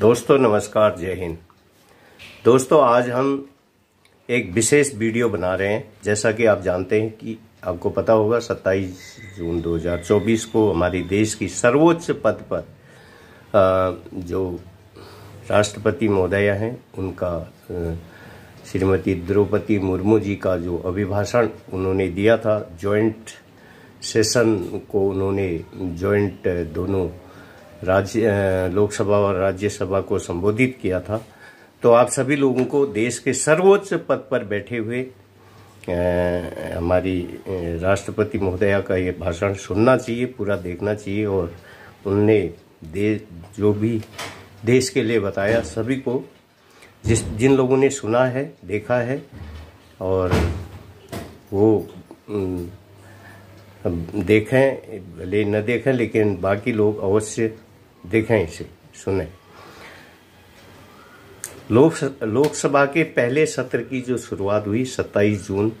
दोस्तों नमस्कार जय हिंद दोस्तों आज हम एक विशेष वीडियो बना रहे हैं जैसा कि आप जानते हैं कि आपको पता होगा 27 जून 2024 को हमारी देश की सर्वोच्च पद पर जो राष्ट्रपति महोदया हैं उनका श्रीमती द्रौपदी मुर्मू जी का जो अभिभाषण उन्होंने दिया था जॉइंट सेशन को उन्होंने जॉइंट दोनों राज्य लोकसभा और राज्यसभा को संबोधित किया था तो आप सभी लोगों को देश के सर्वोच्च पद पर बैठे हुए आ, हमारी राष्ट्रपति महोदया का ये भाषण सुनना चाहिए पूरा देखना चाहिए और उनने दे जो भी देश के लिए बताया सभी को जिस जिन लोगों ने सुना है देखा है और वो देखें भले न देखें लेकिन बाकी लोग अवश्य देखें इसे सुने लोक लोकसभा के पहले सत्र की जो शुरुआत हुई 27 जून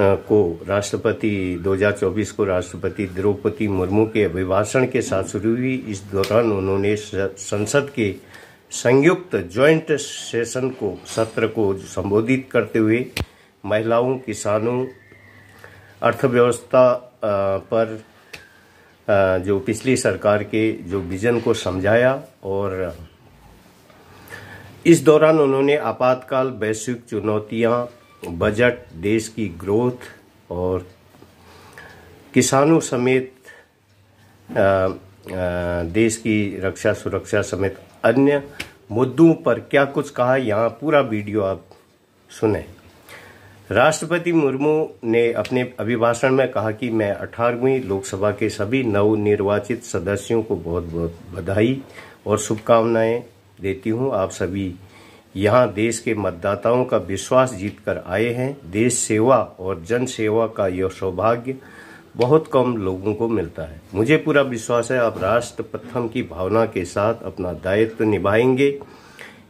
को राष्ट्रपति 2024 को राष्ट्रपति द्रौपदी मुर्मू के अभिभाषण के साथ शुरू हुई इस दौरान उन्होंने संसद के संयुक्त ज्वाइंट सेशन को सत्र को संबोधित करते हुए महिलाओं किसानों अर्थव्यवस्था पर जो पिछली सरकार के जो विजन को समझाया और इस दौरान उन्होंने आपातकाल वैश्विक चुनौतियां बजट देश की ग्रोथ और किसानों समेत देश की रक्षा सुरक्षा समेत अन्य मुद्दों पर क्या कुछ कहा यहाँ पूरा वीडियो आप सुने राष्ट्रपति मुर्मू ने अपने अभिभाषण में कहा कि मैं अठारहवीं लोकसभा के सभी नवनिर्वाचित सदस्यों को बहुत बहुत बधाई और शुभकामनाएं देती हूं आप सभी यहाँ देश के मतदाताओं का विश्वास जीतकर आए हैं देश सेवा और जन सेवा का यह सौभाग्य बहुत कम लोगों को मिलता है मुझे पूरा विश्वास है आप राष्ट्र प्रथम की भावना के साथ अपना दायित्व निभाएंगे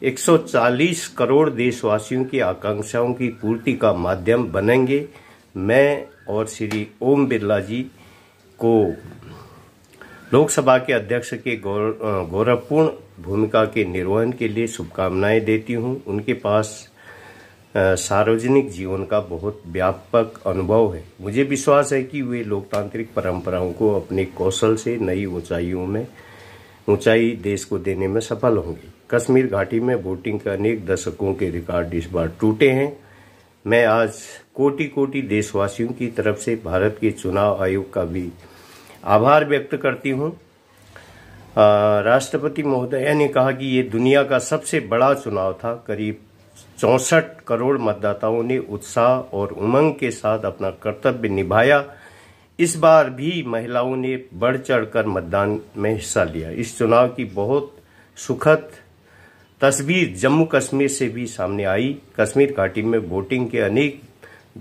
140 करोड़ देशवासियों की आकांक्षाओं की पूर्ति का माध्यम बनेंगे मैं और श्री ओम बिरला जी को लोकसभा के अध्यक्ष के गौरवपूर्ण भूमिका के निर्वहन के लिए शुभकामनाएं देती हूं। उनके पास सार्वजनिक जीवन का बहुत व्यापक अनुभव है मुझे विश्वास है कि वे लोकतांत्रिक परंपराओं को अपने कौशल से नई ऊंचाइयों में ऊंचाई देश को देने में सफल होंगे कश्मीर घाटी में वोटिंग के अनेक दशकों के रिकॉर्ड इस बार टूटे हैं मैं आज कोटि कोटि देशवासियों की तरफ से भारत के चुनाव आयोग का भी आभार व्यक्त करती हूं राष्ट्रपति महोदय ने कहा कि ये दुनिया का सबसे बड़ा चुनाव था करीब चौंसठ करोड़ मतदाताओं ने उत्साह और उमंग के साथ अपना कर्तव्य निभाया इस बार भी महिलाओं ने बढ़ चढ़कर मतदान में हिस्सा लिया इस चुनाव की बहुत सुखद तस्वीर जम्मू कश्मीर से भी सामने आई कश्मीर घाटी में वोटिंग के अनेक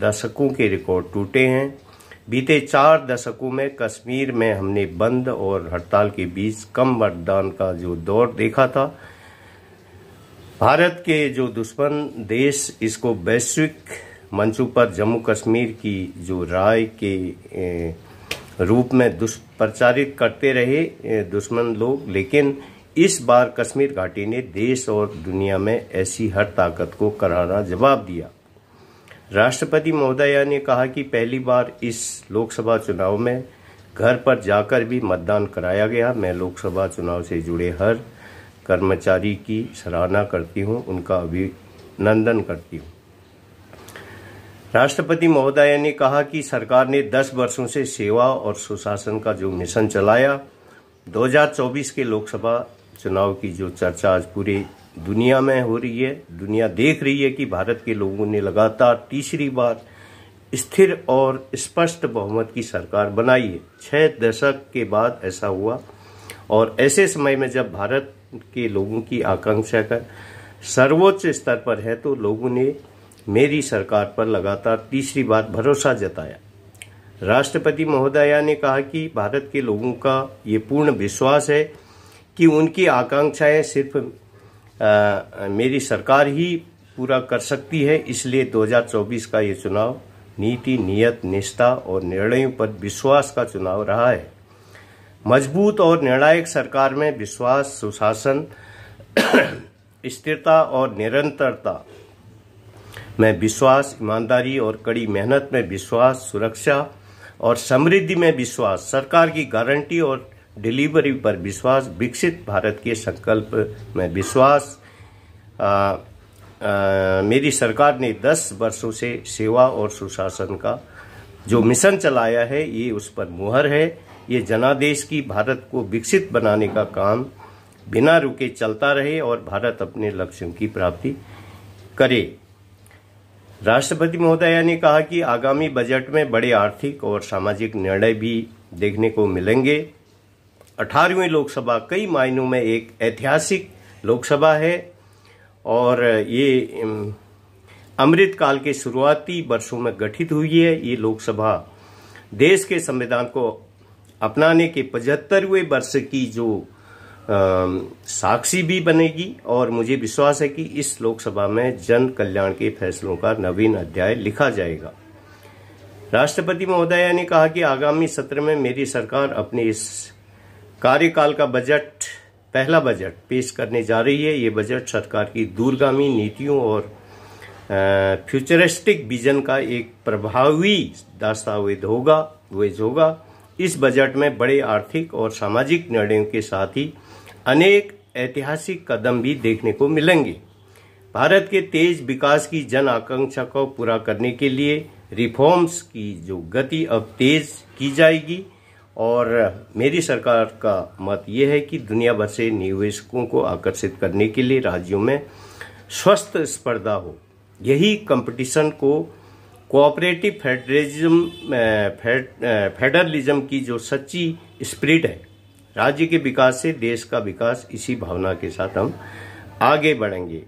दशकों के रिकॉर्ड टूटे हैं बीते चार दशकों में कश्मीर में हमने बंद और हड़ताल के बीच कम मतदान का जो दौर देखा था भारत के जो दुश्मन देश इसको वैश्विक मंचों पर जम्मू कश्मीर की जो राय के रूप में दुष्प्रचारित करते रहे दुश्मन लोग लेकिन इस बार कश्मीर घाटी ने देश और दुनिया में ऐसी हर ताकत को करारा जवाब दिया राष्ट्रपति महोदया ने कहा कि पहली बार इस लोकसभा चुनाव में घर पर जाकर भी मतदान कराया गया मैं लोकसभा चुनाव से जुड़े हर कर्मचारी की सराहना करती हूं, उनका अभिनंदन करती हूं। राष्ट्रपति महोदय ने कहा कि सरकार ने 10 वर्षों से सेवा और सुशासन का जो मिशन चलाया 2024 के लोकसभा चुनाव की जो चर्चा आज पूरी दुनिया में हो रही है दुनिया देख रही है कि भारत के लोगों ने लगातार तीसरी बार स्थिर और स्पष्ट बहुमत की सरकार बनाई है छह दशक के बाद ऐसा हुआ और ऐसे समय में जब भारत के लोगों की आकांक्षा का सर्वोच्च स्तर पर है तो लोगों ने मेरी सरकार पर लगातार तीसरी बार भरोसा जताया राष्ट्रपति महोदया ने कहा कि भारत के लोगों का ये पूर्ण विश्वास है कि उनकी आकांक्षाएं सिर्फ आ, मेरी सरकार ही पूरा कर सकती है इसलिए 2024 का ये चुनाव नीति नियत निष्ठा और निर्णयों पर विश्वास का चुनाव रहा है मजबूत और निर्णायक सरकार में विश्वास सुशासन स्थिरता और निरंतरता में विश्वास ईमानदारी और कड़ी मेहनत में विश्वास सुरक्षा और समृद्धि में विश्वास सरकार की गारंटी और डिलीवरी पर विश्वास विकसित भारत के संकल्प में विश्वास मेरी सरकार ने 10 वर्षों से सेवा और सुशासन का जो मिशन चलाया है ये उस पर मुहर है ये जनादेश की भारत को विकसित बनाने का काम बिना रुके चलता रहे और भारत अपने लक्ष्यों की प्राप्ति करे राष्ट्रपति महोदया ने कहा कि आगामी बजट में बड़े आर्थिक और सामाजिक निर्णय भी देखने को मिलेंगे अठारहवीं लोकसभा कई मायनों में एक ऐतिहासिक लोकसभा है और ये अमृत काल के शुरुआती वर्षों में गठित हुई है ये लोकसभा देश के संविधान को अपनाने के पचहत्तरवें वर्ष की जो साक्षी भी बनेगी और मुझे विश्वास है कि इस लोकसभा में जन कल्याण के फैसलों का नवीन अध्याय लिखा जाएगा राष्ट्रपति महोदया ने कहा कि आगामी सत्र में मेरी सरकार अपने इस कार्यकाल का बजट पहला बजट पेश करने जा रही है ये बजट सरकार की दूरगामी नीतियों और फ्यूचरिस्टिक विजन का एक प्रभावी दस्तावेज होगा वेज होगा इस बजट में बड़े आर्थिक और सामाजिक निर्णयों के साथ ही अनेक ऐतिहासिक कदम भी देखने को मिलेंगे भारत के तेज विकास की जन आकांक्षा को पूरा करने के लिए रिफॉर्म्स की जो गति अब तेज की जाएगी और मेरी सरकार का मत ये है कि दुनिया भर से निवेशकों को आकर्षित करने के लिए राज्यों में स्वस्थ स्पर्धा हो यही कंपटीशन को कोऑपरेटिव फेडरिज्म फेडरलिज्म की जो सच्ची स्प्रिट है राज्य के विकास से देश का विकास इसी भावना के साथ हम आगे बढ़ेंगे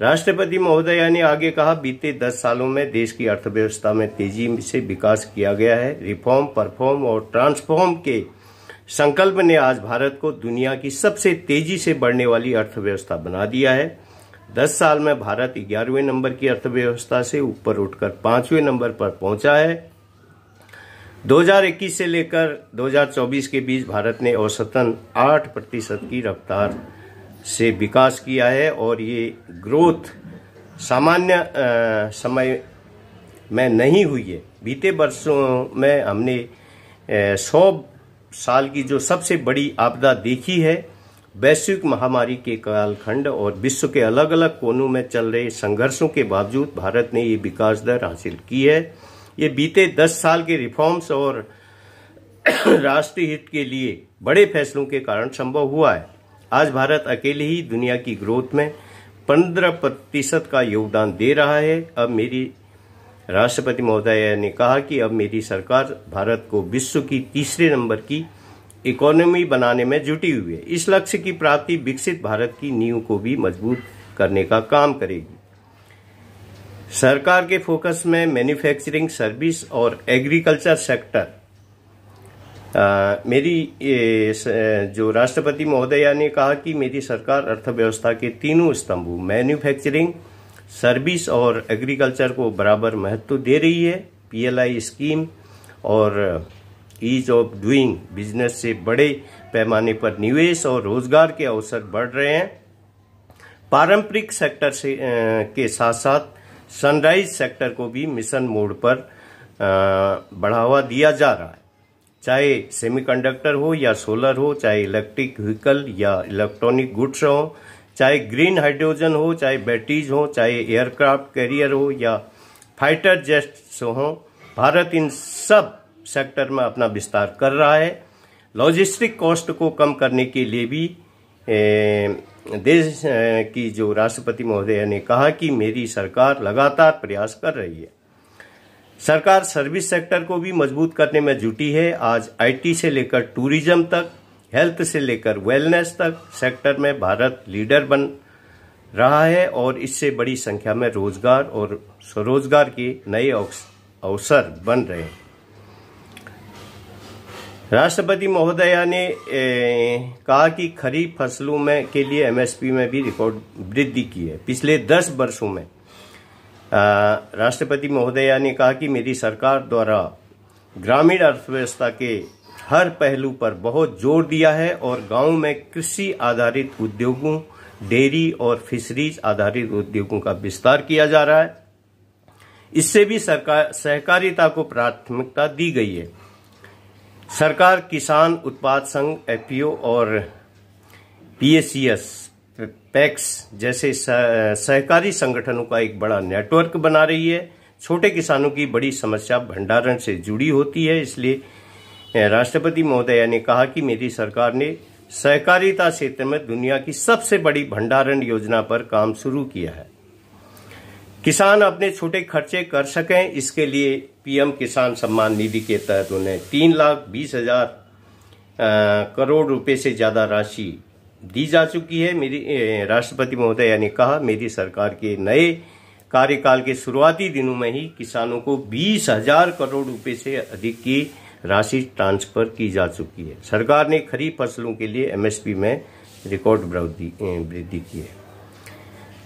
राष्ट्रपति महोदया ने आगे कहा बीते दस सालों में देश की अर्थव्यवस्था में तेजी से विकास किया गया है रिफॉर्म परफॉर्म और ट्रांसफॉर्म के संकल्प ने आज भारत को दुनिया की सबसे तेजी से बढ़ने वाली अर्थव्यवस्था बना दिया है दस साल में भारत ग्यारहवें नंबर की अर्थव्यवस्था से ऊपर उठकर पांचवें नंबर पर पहुंचा है 2021 से लेकर 2024 के बीच भारत ने औसतन 8 प्रतिशत की रफ्तार से विकास किया है और ये ग्रोथ सामान्य समय में नहीं हुई है बीते वर्षों में हमने सौ साल की जो सबसे बड़ी आपदा देखी है वैश्विक महामारी के कालखंड और विश्व के अलग अलग कोनों में चल रहे संघर्षों के बावजूद भारत ने ये विकास दर हासिल की है ये बीते दस साल के रिफॉर्म्स और राष्ट्रीय हित के लिए बड़े फैसलों के कारण संभव हुआ है आज भारत अकेले ही दुनिया की ग्रोथ में पंद्रह प्रतिशत का योगदान दे रहा है अब मेरी राष्ट्रपति महोदय ने कहा कि अब मेरी सरकार भारत को विश्व की तीसरे नंबर की इकोनॉमी बनाने में जुटी हुई है इस लक्ष्य की प्राप्ति विकसित भारत की नींव को भी मजबूत करने का काम करेगी सरकार के फोकस में मैन्युफैक्चरिंग सर्विस और एग्रीकल्चर सेक्टर आ, मेरी ए, जो राष्ट्रपति महोदया ने कहा कि मेरी सरकार अर्थव्यवस्था के तीनों स्तंभों मैन्युफैक्चरिंग सर्विस और एग्रीकल्चर को बराबर महत्व दे रही है पीएलआई स्कीम और ईज ऑफ डूइंग बिजनेस से बड़े पैमाने पर निवेश और रोजगार के अवसर बढ़ रहे हैं पारंपरिक सेक्टर से के साथ साथ सनराइज सेक्टर को भी मिशन मोड पर बढ़ावा दिया जा रहा है चाहे सेमीकंडक्टर हो या सोलर हो चाहे इलेक्ट्रिक व्हीकल या इलेक्ट्रॉनिक गुड्स हो चाहे ग्रीन हाइड्रोजन हो चाहे बैटरीज हो चाहे एयरक्राफ्ट कैरियर हो या फाइटर जेट्स हो भारत इन सब सेक्टर में अपना विस्तार कर रहा है लॉजिस्टिक कॉस्ट को कम करने के लिए भी देश की जो राष्ट्रपति महोदय ने कहा कि मेरी सरकार लगातार प्रयास कर रही है सरकार सर्विस सेक्टर को भी मजबूत करने में जुटी है आज आईटी से लेकर टूरिज्म तक हेल्थ से लेकर वेलनेस तक सेक्टर में भारत लीडर बन रहा है और इससे बड़ी संख्या में रोजगार और स्वरोजगार के नए अवसर बन रहे हैं राष्ट्रपति महोदया ने ए, कहा कि खरीफ फसलों में के लिए एमएसपी में भी रिकॉर्ड वृद्धि की है पिछले दस वर्षों में राष्ट्रपति महोदया ने कहा कि मेरी सरकार द्वारा ग्रामीण अर्थव्यवस्था के हर पहलू पर बहुत जोर दिया है और गांव में कृषि आधारित उद्योगों डेयरी और फिशरीज आधारित उद्योगों का विस्तार किया जा रहा है इससे भी सरकार सहकारिता को प्राथमिकता दी गई है सरकार किसान उत्पाद संघ एफ और पीएसीएस पैक्स जैसे सहकारी संगठनों का एक बड़ा नेटवर्क बना रही है छोटे किसानों की बड़ी समस्या भंडारण से जुड़ी होती है इसलिए राष्ट्रपति महोदया ने कहा कि मेरी सरकार ने सहकारिता क्षेत्र में दुनिया की सबसे बड़ी भंडारण योजना पर काम शुरू किया है किसान अपने छोटे खर्चे कर सकें इसके लिए पीएम किसान सम्मान निधि के तहत उन्हें तीन लाख बीस हजार करोड़ रुपए से ज़्यादा राशि दी जा चुकी है मेरी राष्ट्रपति महोदय ने कहा मेरी सरकार के नए कार्यकाल के शुरुआती दिनों में ही किसानों को बीस हजार करोड़ रुपए से अधिक की राशि ट्रांसफर की जा चुकी है सरकार ने खरीफ फसलों के लिए एमएसपी में रिकॉर्ड वृद्धि की है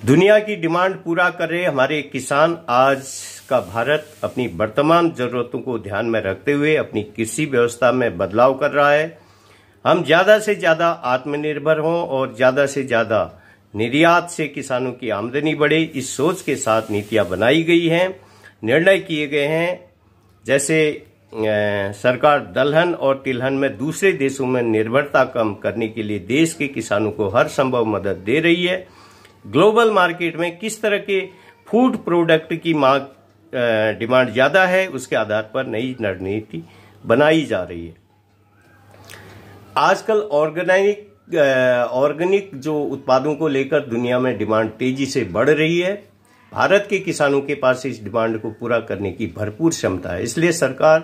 दुनिया की डिमांड पूरा कर रहे हमारे किसान आज का भारत अपनी वर्तमान जरूरतों को ध्यान में रखते हुए अपनी कृषि व्यवस्था में बदलाव कर रहा है हम ज़्यादा से ज़्यादा आत्मनिर्भर हों और ज़्यादा से ज़्यादा निर्यात से किसानों की आमदनी बढ़े इस सोच के साथ नीतियां बनाई गई हैं निर्णय किए गए हैं जैसे सरकार दलहन और तिलहन में दूसरे देशों में निर्भरता कम करने के लिए देश के किसानों को हर संभव मदद दे रही है ग्लोबल मार्केट में किस तरह के फूड प्रोडक्ट की मांग डिमांड ज़्यादा है उसके आधार पर नई रणनीति बनाई जा रही है आजकल ऑर्गेनिक ऑर्गेनिक जो उत्पादों को लेकर दुनिया में डिमांड तेजी से बढ़ रही है भारत के किसानों के पास इस डिमांड को पूरा करने की भरपूर क्षमता है इसलिए सरकार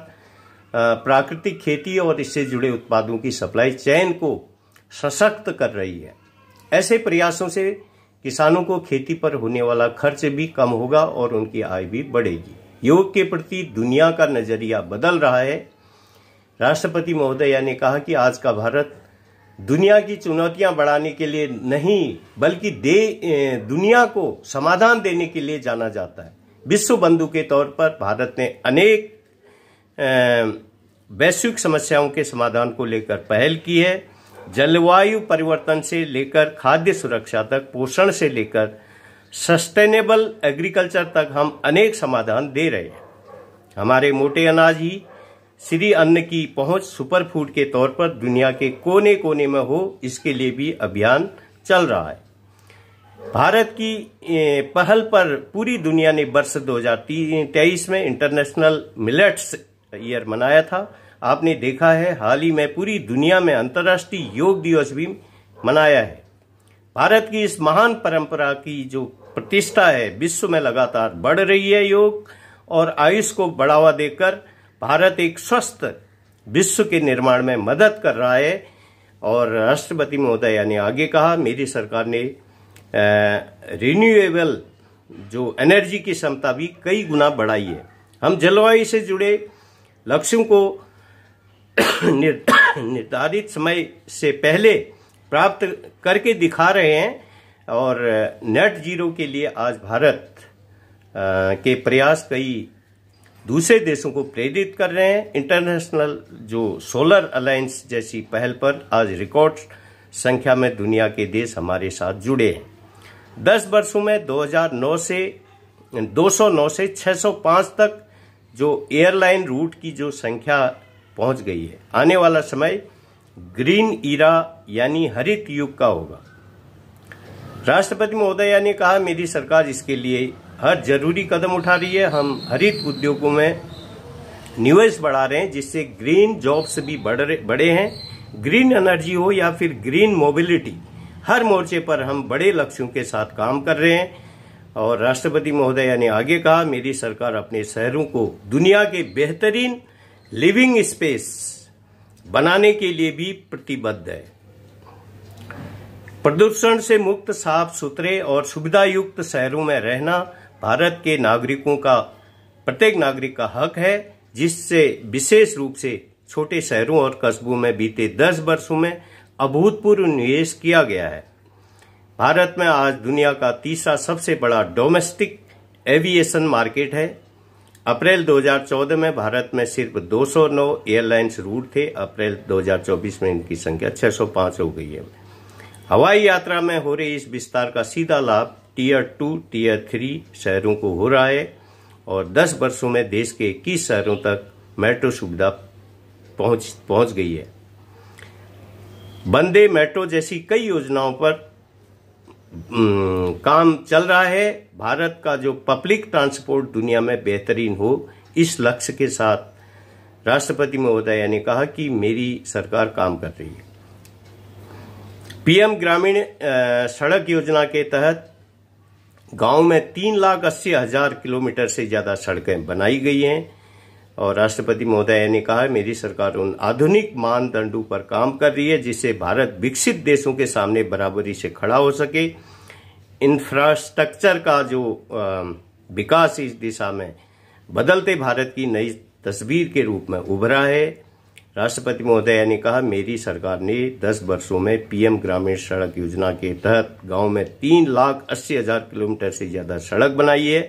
प्राकृतिक खेती और इससे जुड़े उत्पादों की सप्लाई चैन को सशक्त कर रही है ऐसे प्रयासों से किसानों को खेती पर होने वाला खर्च भी कम होगा और उनकी आय भी बढ़ेगी योग के प्रति दुनिया का नजरिया बदल रहा है राष्ट्रपति महोदया ने कहा कि आज का भारत दुनिया की चुनौतियां बढ़ाने के लिए नहीं बल्कि दे दुनिया को समाधान देने के लिए जाना जाता है विश्व बंधु के तौर पर भारत ने अनेक वैश्विक समस्याओं के समाधान को लेकर पहल की है जलवायु परिवर्तन से लेकर खाद्य सुरक्षा तक पोषण से लेकर सस्टेनेबल एग्रीकल्चर तक हम अनेक समाधान दे रहे हैं हमारे मोटे अनाज ही श्री अन्न की पहुंच सुपर फूड के तौर पर दुनिया के कोने कोने में हो इसके लिए भी अभियान चल रहा है भारत की पहल पर पूरी दुनिया ने वर्ष दो में इंटरनेशनल मिलेट्स ईयर मनाया था आपने देखा है हाल ही में पूरी दुनिया में अंतर्राष्ट्रीय योग दिवस भी मनाया है भारत की इस महान परंपरा की जो प्रतिष्ठा है विश्व में लगातार बढ़ रही है योग और आयुष को बढ़ावा देकर भारत एक स्वस्थ विश्व के निर्माण में मदद कर रहा है और राष्ट्रपति महोदया ने आगे कहा मेरी सरकार ने रिन्यूएबल जो एनर्जी की क्षमता भी कई गुना बढ़ाई है हम जलवायु से जुड़े लक्ष्यों को निर्धारित समय से पहले प्राप्त करके दिखा रहे हैं और नेट जीरो के लिए आज भारत के प्रयास कई दूसरे देशों को प्रेरित कर रहे हैं इंटरनेशनल जो सोलर अलायंस जैसी पहल पर आज रिकॉर्ड संख्या में दुनिया के देश हमारे साथ जुड़े हैं दस वर्षों में 2009 से 209 से 605 तक जो एयरलाइन रूट की जो संख्या पहुंच गई है आने वाला समय ग्रीन ईरा यानी हरित युग का होगा राष्ट्रपति महोदया ने कहा मेरी सरकार इसके लिए हर जरूरी कदम उठा रही है हम हरित उद्योगों में निवेश बढ़ा रहे हैं जिससे ग्रीन जॉब्स भी बढ़ रहे बढ़े हैं ग्रीन एनर्जी हो या फिर ग्रीन मोबिलिटी हर मोर्चे पर हम बड़े लक्ष्यों के साथ काम कर रहे हैं और राष्ट्रपति महोदय ने आगे कहा मेरी सरकार अपने शहरों को दुनिया के बेहतरीन लिविंग स्पेस बनाने के लिए भी प्रतिबद्ध है प्रदूषण से मुक्त साफ सुथरे और सुविधायुक्त शहरों में रहना भारत के नागरिकों का प्रत्येक नागरिक का हक है जिससे विशेष रूप से छोटे शहरों और कस्बों में बीते दस वर्षों में अभूतपूर्व निवेश किया गया है भारत में आज दुनिया का तीसरा सबसे बड़ा डोमेस्टिक एविएशन मार्केट है अप्रैल 2014 में भारत में सिर्फ 209 एयरलाइंस रूट थे अप्रैल 2024 में इनकी संख्या 605 हो गई है हवाई यात्रा में हो रही इस विस्तार का सीधा लाभ टीयर टू टीयर थ्री शहरों को हो रहा है और 10 वर्षों में देश के इक्कीस शहरों तक मेट्रो सुविधा पहुंच पहुंच गई है बंदे मेट्रो जैसी कई योजनाओं पर काम चल रहा है भारत का जो पब्लिक ट्रांसपोर्ट दुनिया में बेहतरीन हो इस लक्ष्य के साथ राष्ट्रपति महोदया ने कहा कि मेरी सरकार काम कर रही है पीएम ग्रामीण सड़क योजना के तहत गांव में तीन लाख अस्सी हजार किलोमीटर से ज़्यादा सड़कें बनाई गई हैं और राष्ट्रपति महोदय ने कहा मेरी सरकार उन आधुनिक मानदंडों पर काम कर रही है जिससे भारत विकसित देशों के सामने बराबरी से खड़ा हो सके इंफ्रास्ट्रक्चर का जो विकास इस दिशा में बदलते भारत की नई तस्वीर के रूप में उभरा है राष्ट्रपति महोदय ने कहा मेरी सरकार ने 10 वर्षों में पीएम ग्रामीण सड़क योजना के तहत गांव में तीन लाख अस्सी हजार किलोमीटर से ज्यादा सड़क बनाई है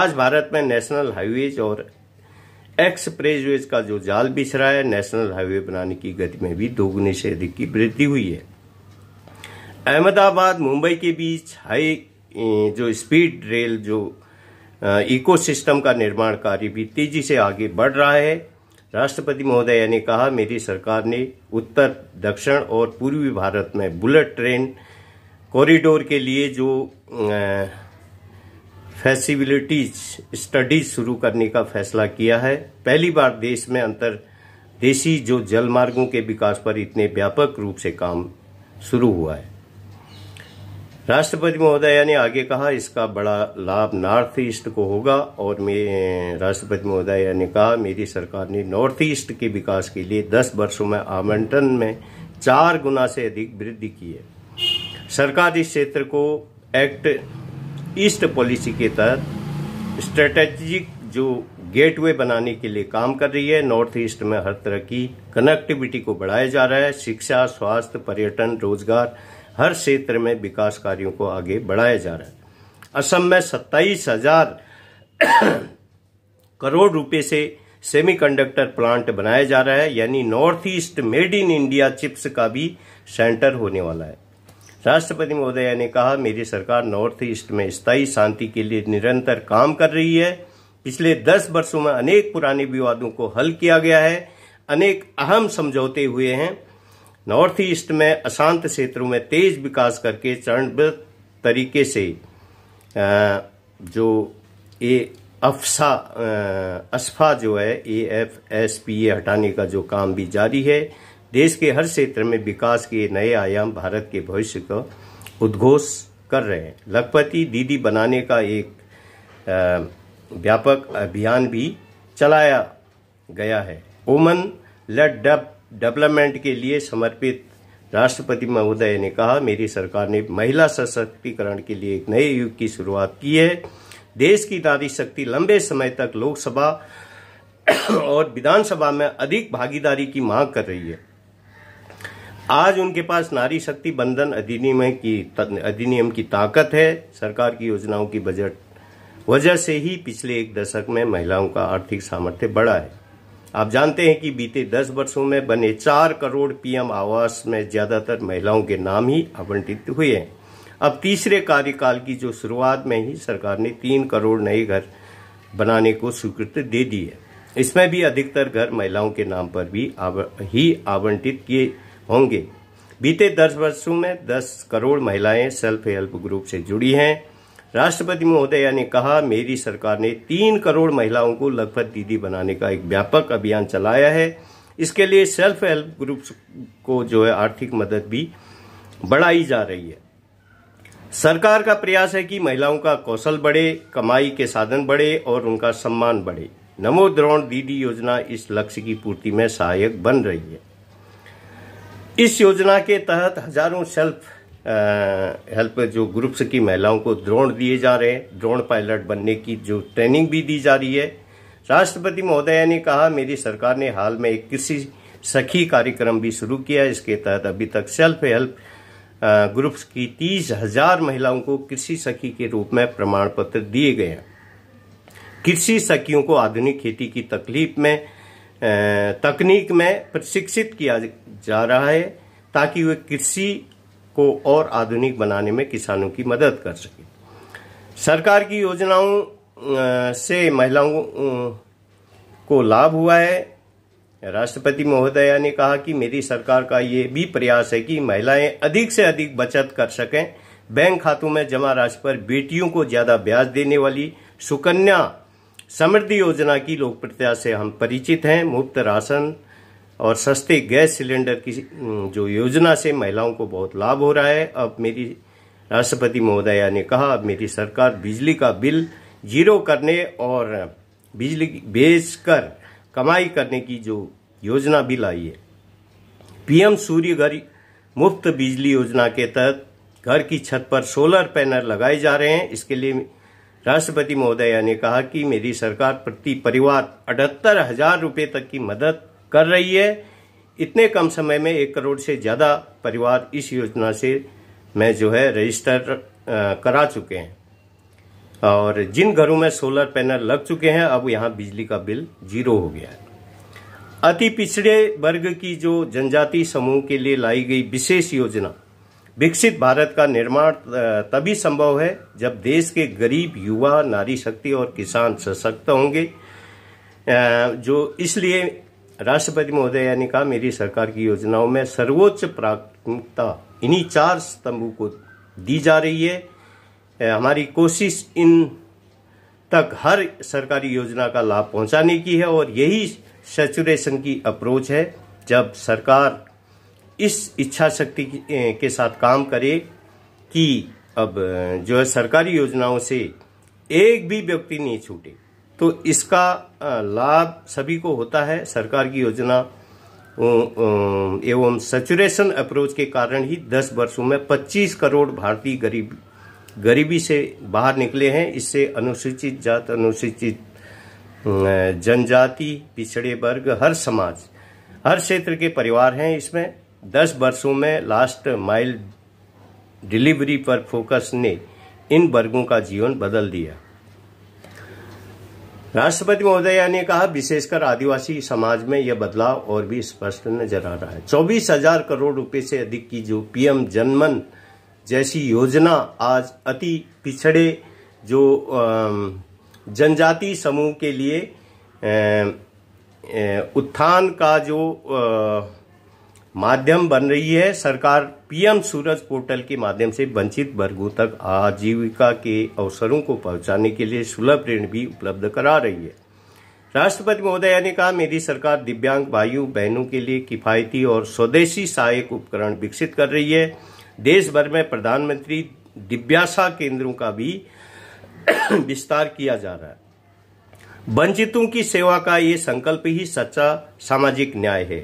आज भारत में नेशनल हाईवेज और एक्सप्रेसवेज का जो जाल बिछ रहा है नेशनल हाईवे बनाने की गति में भी दोगुने से अधिक की वृद्धि हुई है अहमदाबाद मुंबई के बीच हाई जो स्पीड रेल जो इकोसिस्टम का निर्माण कार्य भी तेजी से आगे बढ़ रहा है राष्ट्रपति महोदय ने कहा मेरी सरकार ने उत्तर दक्षिण और पूर्वी भारत में बुलेट ट्रेन कॉरिडोर के लिए जो फैसिबिलिटीज स्टडीज शुरू करने का फैसला किया है पहली बार देश में अंतर देशी जो जलमार्गों के विकास पर इतने व्यापक रूप से काम शुरू हुआ है राष्ट्रपति महोदया ने आगे कहा इसका बड़ा लाभ नॉर्थ ईस्ट को होगा और राष्ट्रपति महोदया ने कहा मेरी सरकार ने नॉर्थ ईस्ट के विकास के लिए 10 वर्षों में आवंटन में चार गुना से अधिक वृद्धि की है सरकार इस क्षेत्र को एक्ट ईस्ट पॉलिसी के तहत स्ट्रेटेजिक जो गेटवे बनाने के लिए काम कर रही है नॉर्थ ईस्ट में हर तरह की कनेक्टिविटी को बढ़ाया जा रहा है शिक्षा स्वास्थ्य पर्यटन रोजगार हर क्षेत्र में विकास कार्यों को आगे बढ़ाया जा रहा है असम में सत्ताईस हजार करोड़ रुपए से सेमीकंडक्टर प्लांट बनाया जा रहा है यानी north east made in India chips का भी सेंटर होने वाला है राष्ट्रपति महोदया ने कहा मेरी सरकार नॉर्थ ईस्ट में स्थायी शांति के लिए निरंतर काम कर रही है पिछले दस वर्षों में अनेक पुराने विवादों को हल किया गया है अनेक अहम समझौते हुए हैं नॉर्थ ईस्ट में अशांत क्षेत्रों में तेज विकास करके चरणबद्ध तरीके से जो ए अफसा असफा जो है A F S P A हटाने का जो काम भी जारी है देश के हर क्षेत्र में विकास के नए आयाम भारत के भविष्य को उद्घोष कर रहे हैं लखपति दीदी बनाने का एक व्यापक अभियान भी चलाया गया है ओमन लेट डब डेवलपमेंट के लिए समर्पित राष्ट्रपति महोदय ने कहा मेरी सरकार ने महिला सशक्तिकरण के लिए एक नए युग की शुरुआत की है देश की नारी शक्ति लंबे समय तक लोकसभा और विधानसभा में अधिक भागीदारी की मांग कर रही है आज उनके पास नारी शक्ति बंधन अधिनियम की अधिनियम की ताकत है सरकार की योजनाओं की बजट वजह से ही पिछले एक दशक में महिलाओं का आर्थिक सामर्थ्य बढ़ा है आप जानते हैं कि बीते दस वर्षों में बने चार करोड़ पीएम आवास में ज्यादातर महिलाओं के नाम ही आवंटित हुए हैं अब तीसरे कार्यकाल की जो शुरुआत में ही सरकार ने तीन करोड़ नए घर बनाने को स्वीकृति दे दी है इसमें भी अधिकतर घर महिलाओं के नाम पर भी आव, ही आवंटित किए होंगे बीते दस वर्षों में दस करोड़ महिलाएं सेल्फ हेल्प ग्रुप से जुड़ी हैं राष्ट्रपति महोदया ने कहा मेरी सरकार ने तीन करोड़ महिलाओं को लखपत दीदी बनाने का एक व्यापक अभियान चलाया है इसके लिए सेल्फ हेल्प ग्रुप्स को जो है आर्थिक मदद भी बढ़ाई जा रही है सरकार का प्रयास है कि महिलाओं का कौशल बढ़े कमाई के साधन बढ़े और उनका सम्मान बढ़े नमो द्रोण दीदी योजना इस लक्ष्य की पूर्ति में सहायक बन रही है इस योजना के तहत हजारों सेल्फ हेल्प जो ग्रुप्स की महिलाओं को ड्रोन दिए जा रहे हैं ड्रोन पायलट बनने की जो ट्रेनिंग भी दी जा रही है राष्ट्रपति महोदया ने कहा मेरी सरकार ने हाल में एक कृषि सखी कार्यक्रम भी शुरू किया इसके तहत अभी तक सेल्फ हेल्प ग्रुप्स की तीस हजार महिलाओं को कृषि सखी के रूप में प्रमाण पत्र दिए गए हैं कृषि सखियों को आधुनिक खेती की तकलीफ में तकनीक में प्रशिक्षित किया जा रहा है ताकि वे कृषि को और आधुनिक बनाने में किसानों की मदद कर सके सरकार की योजनाओं से महिलाओं को लाभ हुआ है राष्ट्रपति महोदया ने कहा कि मेरी सरकार का ये भी प्रयास है कि महिलाएं अधिक से अधिक बचत कर सकें बैंक खातों में जमा राशि पर बेटियों को ज़्यादा ब्याज देने वाली सुकन्या समृद्धि योजना की लोकप्रियता से हम परिचित हैं मुफ्त राशन और सस्ते गैस सिलेंडर की जो योजना से महिलाओं को बहुत लाभ हो रहा है अब मेरी राष्ट्रपति महोदया ने कहा अब मेरी सरकार बिजली का बिल जीरो करने और बिजली बेच कर कमाई करने की जो योजना भी लाई है पीएम सूर्य घर मुफ्त बिजली योजना के तहत घर की छत पर सोलर पैनल लगाए जा रहे हैं इसके लिए राष्ट्रपति महोदया ने कहा कि मेरी सरकार प्रति परिवार अठहत्तर हजार रुपये तक की मदद कर रही है इतने कम समय में एक करोड़ से ज़्यादा परिवार इस योजना से मैं जो है रजिस्टर करा चुके हैं और जिन घरों में सोलर पैनल लग चुके हैं अब यहाँ बिजली का बिल जीरो हो गया है अति पिछड़े वर्ग की जो जनजाति समूह के लिए लाई गई विशेष योजना विकसित भारत का निर्माण तभी संभव है जब देश के गरीब युवा नारी शक्ति और किसान सशक्त होंगे जो इसलिए राष्ट्रपति महोदया ने कहा मेरी सरकार की योजनाओं में सर्वोच्च प्राथमिकता इन्हीं चार स्तंभों को दी जा रही है हमारी कोशिश इन तक हर सरकारी योजना का लाभ पहुंचाने की है और यही सेचुरेशन की अप्रोच है जब सरकार इस इच्छा शक्ति के साथ काम करे कि अब जो है सरकारी योजनाओं से एक भी व्यक्ति नहीं छूटे तो इसका लाभ सभी को होता है सरकार की योजना एवं सेचुरेशन अप्रोच के कारण ही 10 वर्षों में 25 करोड़ भारतीय गरीब गरीबी से बाहर निकले हैं इससे अनुसूचित जात अनुसूचित जनजाति पिछड़े वर्ग हर समाज हर क्षेत्र के परिवार हैं इसमें 10 वर्षों में लास्ट माइल डिलीवरी पर फोकस ने इन वर्गों का जीवन बदल दिया राष्ट्रपति महोदया ने कहा विशेषकर आदिवासी समाज में यह बदलाव और भी स्पष्ट नजर आ रहा है चौबीस हजार करोड़ रुपए से अधिक की जो पीएम जनमन जैसी योजना आज अति पिछड़े जो जनजाति समूह के लिए उत्थान का जो माध्यम बन रही है सरकार पीएम सूरज पोर्टल के माध्यम से वंचित वर्गों तक आजीविका के अवसरों को पहुंचाने के लिए सुलभ ऋण भी उपलब्ध करा रही है राष्ट्रपति महोदय ने कहा मेरी सरकार दिव्यांग भाइयों बहनों के लिए किफायती और स्वदेशी सहायक उपकरण विकसित कर रही है देश भर में प्रधानमंत्री दिव्याशा केंद्रों का भी विस्तार किया जा रहा है वंचितों की सेवा का ये संकल्प ही सच्चा सामाजिक न्याय है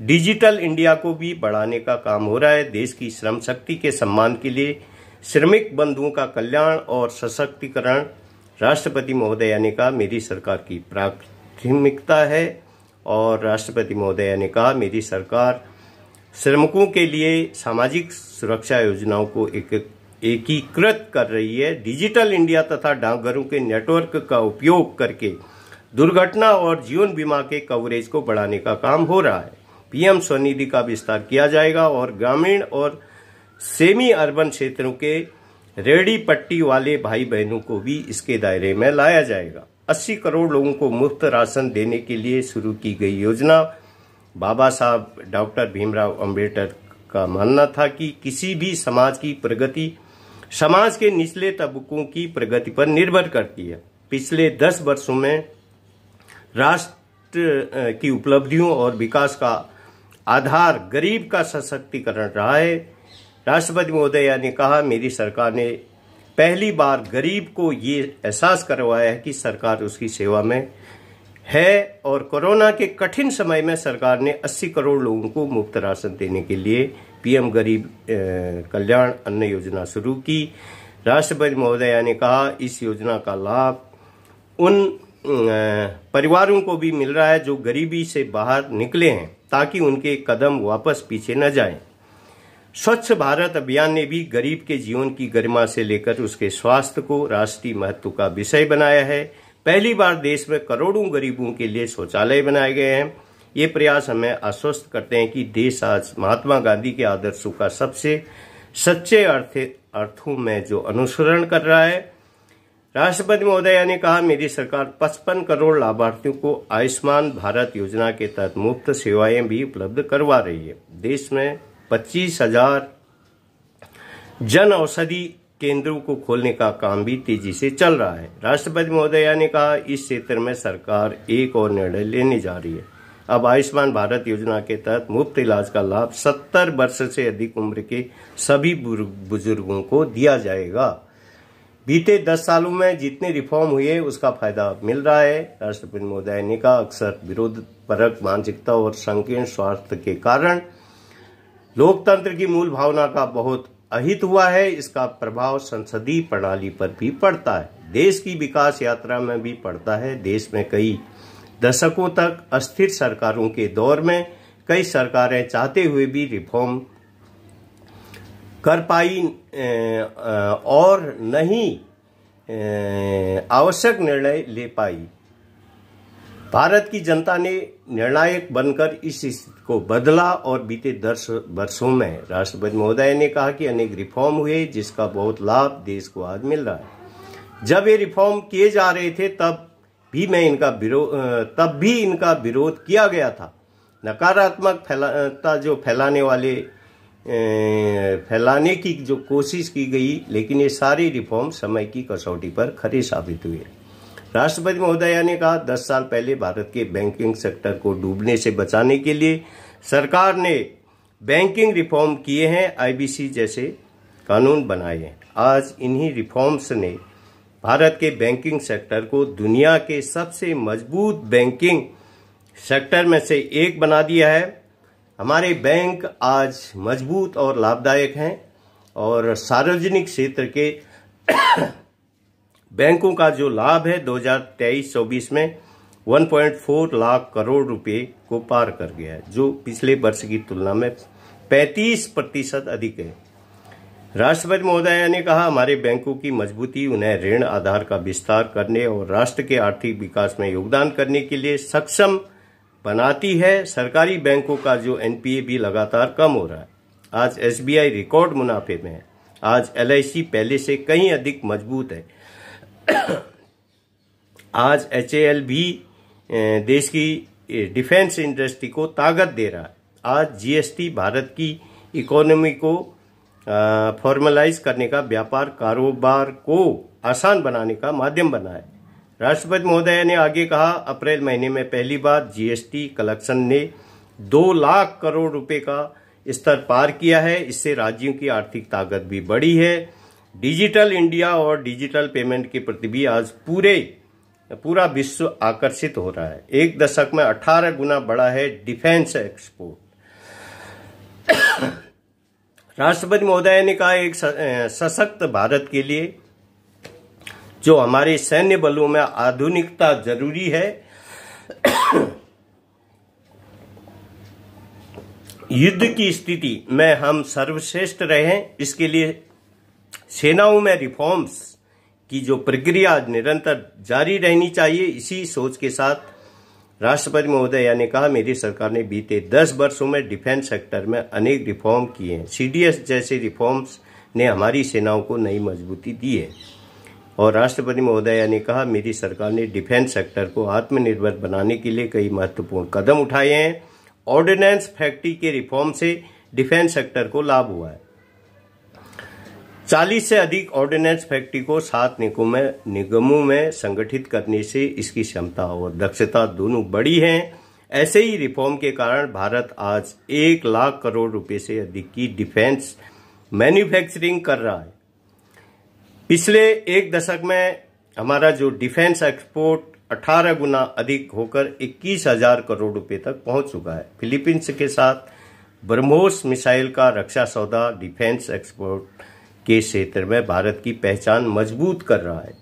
डिजिटल इंडिया को भी बढ़ाने का काम हो रहा है देश की श्रम शक्ति के सम्मान के लिए श्रमिक बंधुओं का कल्याण और सशक्तिकरण राष्ट्रपति महोदया ने कहा मेरी सरकार की प्राथमिकता है और राष्ट्रपति महोदया ने कहा मेरी सरकार श्रमिकों के लिए सामाजिक सुरक्षा योजनाओं को एक एकीकृत कर रही है डिजिटल इंडिया तथा डाकघरों के नेटवर्क का उपयोग करके दुर्घटना और जीवन बीमा के कवरेज को बढ़ाने का काम हो रहा है पीएम स्वनिधि का विस्तार किया जाएगा और ग्रामीण और सेमी अर्बन क्षेत्रों के रेडी पट्टी वाले भाई बहनों को भी इसके दायरे में लाया जाएगा 80 करोड़ लोगों को मुफ्त राशन देने के लिए शुरू की गई योजना बाबा साहब डॉक्टर भीमराव अंबेडकर का मानना था कि किसी भी समाज की प्रगति समाज के निचले तबकों की प्रगति पर निर्भर करती है पिछले दस वर्षों में राष्ट्र की उपलब्धियों और विकास का आधार गरीब का सशक्तिकरण रहा है राष्ट्रपति महोदया ने कहा मेरी सरकार ने पहली बार गरीब को ये एहसास करवाया है कि सरकार उसकी सेवा में है और कोरोना के कठिन समय में सरकार ने 80 करोड़ लोगों को मुफ्त राशन देने के लिए पीएम गरीब कल्याण अन्न योजना शुरू की राष्ट्रपति महोदया ने कहा इस योजना का लाभ उन परिवारों को भी मिल रहा है जो गरीबी से बाहर निकले हैं ताकि उनके कदम वापस पीछे न जाएं। स्वच्छ भारत अभियान ने भी गरीब के जीवन की गरिमा से लेकर उसके स्वास्थ्य को राष्ट्रीय महत्व का विषय बनाया है पहली बार देश में करोड़ों गरीबों के लिए शौचालय बनाए गए हैं ये प्रयास हमें आश्वस्त करते हैं कि देश आज महात्मा गांधी के आदर्शों का सबसे सच्चे अर्थों में जो अनुसरण कर रहा है राष्ट्रपति महोदया ने कहा मेरी सरकार 55 करोड़ लाभार्थियों को आयुष्मान भारत योजना के तहत मुफ्त सेवाएं भी उपलब्ध करवा रही है देश में पच्चीस हजार जन औषधि केंद्रों को खोलने का काम भी तेजी से चल रहा है राष्ट्रपति महोदया ने कहा इस क्षेत्र में सरकार एक और निर्णय लेने जा रही है अब आयुष्मान भारत योजना के तहत मुफ्त इलाज का लाभ सत्तर वर्ष से अधिक उम्र के सभी बुजुर्गों को दिया जाएगा बीते दस सालों में जितने रिफॉर्म हुए उसका फायदा मिल रहा है राष्ट्रपति महोदय ने कहा अक्सर विरोध परक मानसिकता और संकीर्ण स्वार्थ के कारण लोकतंत्र की मूल भावना का बहुत अहित हुआ है इसका प्रभाव संसदीय प्रणाली पर भी पड़ता है देश की विकास यात्रा में भी पड़ता है देश में कई दशकों तक अस्थिर सरकारों के दौर में कई सरकारें चाहते हुए भी रिफॉर्म कर पाई और नहीं आवश्यक निर्णय ले पाई भारत की जनता ने निर्णायक बनकर इस स्थिति को बदला और बीते दस वर्षों में राष्ट्रपति महोदय ने कहा कि अनेक रिफॉर्म हुए जिसका बहुत लाभ देश को आज मिल रहा है जब ये रिफॉर्म किए जा रहे थे तब भी मैं इनका विरोध तब भी इनका विरोध किया गया था नकारात्मक फैलाता जो फैलाने वाले फैलाने की जो कोशिश की गई लेकिन ये सारी रिफॉर्म समय की कसौटी पर खरे साबित हुए राष्ट्रपति महोदया ने कहा दस साल पहले भारत के बैंकिंग सेक्टर को डूबने से बचाने के लिए सरकार ने बैंकिंग रिफॉर्म किए हैं आईबीसी जैसे कानून बनाए हैं आज इन्हीं रिफॉर्म्स ने भारत के बैंकिंग सेक्टर को दुनिया के सबसे मजबूत बैंकिंग सेक्टर में से एक बना दिया है हमारे बैंक आज मजबूत और लाभदायक हैं और सार्वजनिक क्षेत्र के बैंकों का जो लाभ है 2023-24 में 1.4 लाख करोड़ रुपए को पार कर गया है जो पिछले वर्ष की तुलना में 35 प्रतिशत अधिक है राष्ट्रपति महोदय ने कहा हमारे बैंकों की मजबूती उन्हें ऋण आधार का विस्तार करने और राष्ट्र के आर्थिक विकास में योगदान करने के लिए सक्षम बनाती है सरकारी बैंकों का जो एनपीए भी लगातार कम हो रहा है आज एसबीआई रिकॉर्ड मुनाफे में है आज एलआईसी पहले से कहीं अधिक मजबूत है आज एच भी देश की डिफेंस इंडस्ट्री को ताकत दे रहा है आज जीएसटी भारत की इकोनॉमी को फॉर्मलाइज करने का व्यापार कारोबार को आसान बनाने का माध्यम बना है राष्ट्रपति महोदय ने आगे कहा अप्रैल महीने में पहली बार जीएसटी कलेक्शन ने दो लाख करोड़ रुपए का स्तर पार किया है इससे राज्यों की आर्थिक ताकत भी बढ़ी है डिजिटल इंडिया और डिजिटल पेमेंट के प्रति भी आज पूरे पूरा विश्व आकर्षित हो रहा है एक दशक में 18 गुना बड़ा है डिफेंस एक्सपोर्ट राष्ट्रपति महोदय ने कहा एक सशक्त भारत के लिए जो हमारे सैन्य बलों में आधुनिकता जरूरी है युद्ध की स्थिति में हम सर्वश्रेष्ठ रहे इसके लिए सेनाओं में रिफॉर्म्स की जो प्रक्रिया निरंतर जारी रहनी चाहिए इसी सोच के साथ राष्ट्रपति महोदय ने कहा मेरी सरकार ने बीते दस वर्षों में डिफेंस सेक्टर में अनेक रिफॉर्म किए हैं सीडीएस जैसे रिफॉर्म्स ने हमारी सेनाओं को नई मजबूती दी है और राष्ट्रपति महोदया ने कहा मेरी सरकार ने डिफेंस सेक्टर को आत्मनिर्भर बनाने के लिए कई महत्वपूर्ण कदम उठाए हैं ऑर्डिनेंस फैक्ट्री के रिफॉर्म से डिफेंस सेक्टर को लाभ हुआ है चालीस से अधिक ऑर्डिनेंस फैक्ट्री को सात निगमों में निगमों में संगठित करने से इसकी क्षमता और दक्षता दोनों बड़ी है ऐसे ही रिफॉर्म के कारण भारत आज एक लाख करोड़ रुपए से अधिक की डिफेंस मैन्युफैक्चरिंग कर रहा है पिछले एक दशक में हमारा जो डिफेंस एक्सपोर्ट 18 गुना अधिक होकर इक्कीस हजार करोड़ रुपए तक पहुंच चुका है फिलीपींस के साथ ब्रह्मोस मिसाइल का रक्षा सौदा डिफेंस एक्सपोर्ट के क्षेत्र में भारत की पहचान मजबूत कर रहा है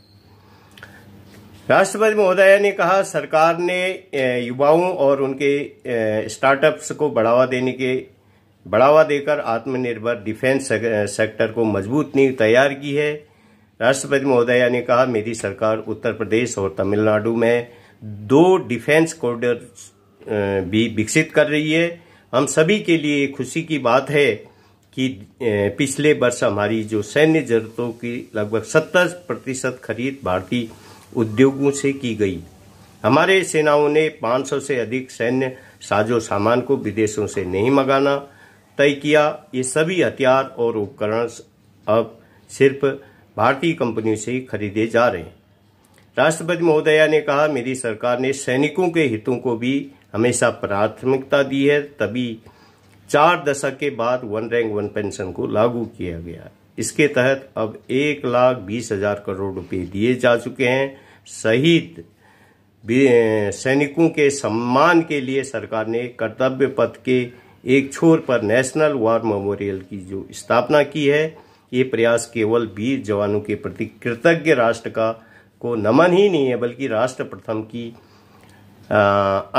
राष्ट्रपति महोदया ने कहा सरकार ने युवाओं और उनके स्टार्टअप्स को बढ़ावा देने के बढ़ावा देकर आत्मनिर्भर डिफेंस सेक्टर को मजबूत नींव तैयार की है राष्ट्रपति महोदया ने कहा मेरी सरकार उत्तर प्रदेश और तमिलनाडु में दो डिफेंस कॉरिडोर भी विकसित कर रही है हम सभी के लिए खुशी की बात है कि पिछले वर्ष हमारी जो सैन्य जरूरतों की लगभग 70 प्रतिशत खरीद भारतीय उद्योगों से की गई हमारे सेनाओं ने 500 से अधिक सैन्य साजो सामान को विदेशों से नहीं मंगाना तय किया ये सभी हथियार और उपकरण अब सिर्फ भारतीय कंपनियों से खरीदे जा रहे हैं राष्ट्रपति महोदया ने कहा मेरी सरकार ने सैनिकों के हितों को भी हमेशा प्राथमिकता दी है तभी चार दशक के बाद वन रैंक वन पेंशन को लागू किया गया इसके तहत अब एक लाख बीस हजार करोड़ रुपए दिए जा चुके हैं शहीद सैनिकों के सम्मान के लिए सरकार ने कर्तव्य पथ के एक छोर पर नेशनल वॉर मेमोरियल की जो स्थापना की है ये प्रयास केवल वीर जवानों के प्रति कृतज्ञ राष्ट्र का को नमन ही नहीं है बल्कि राष्ट्र प्रथम की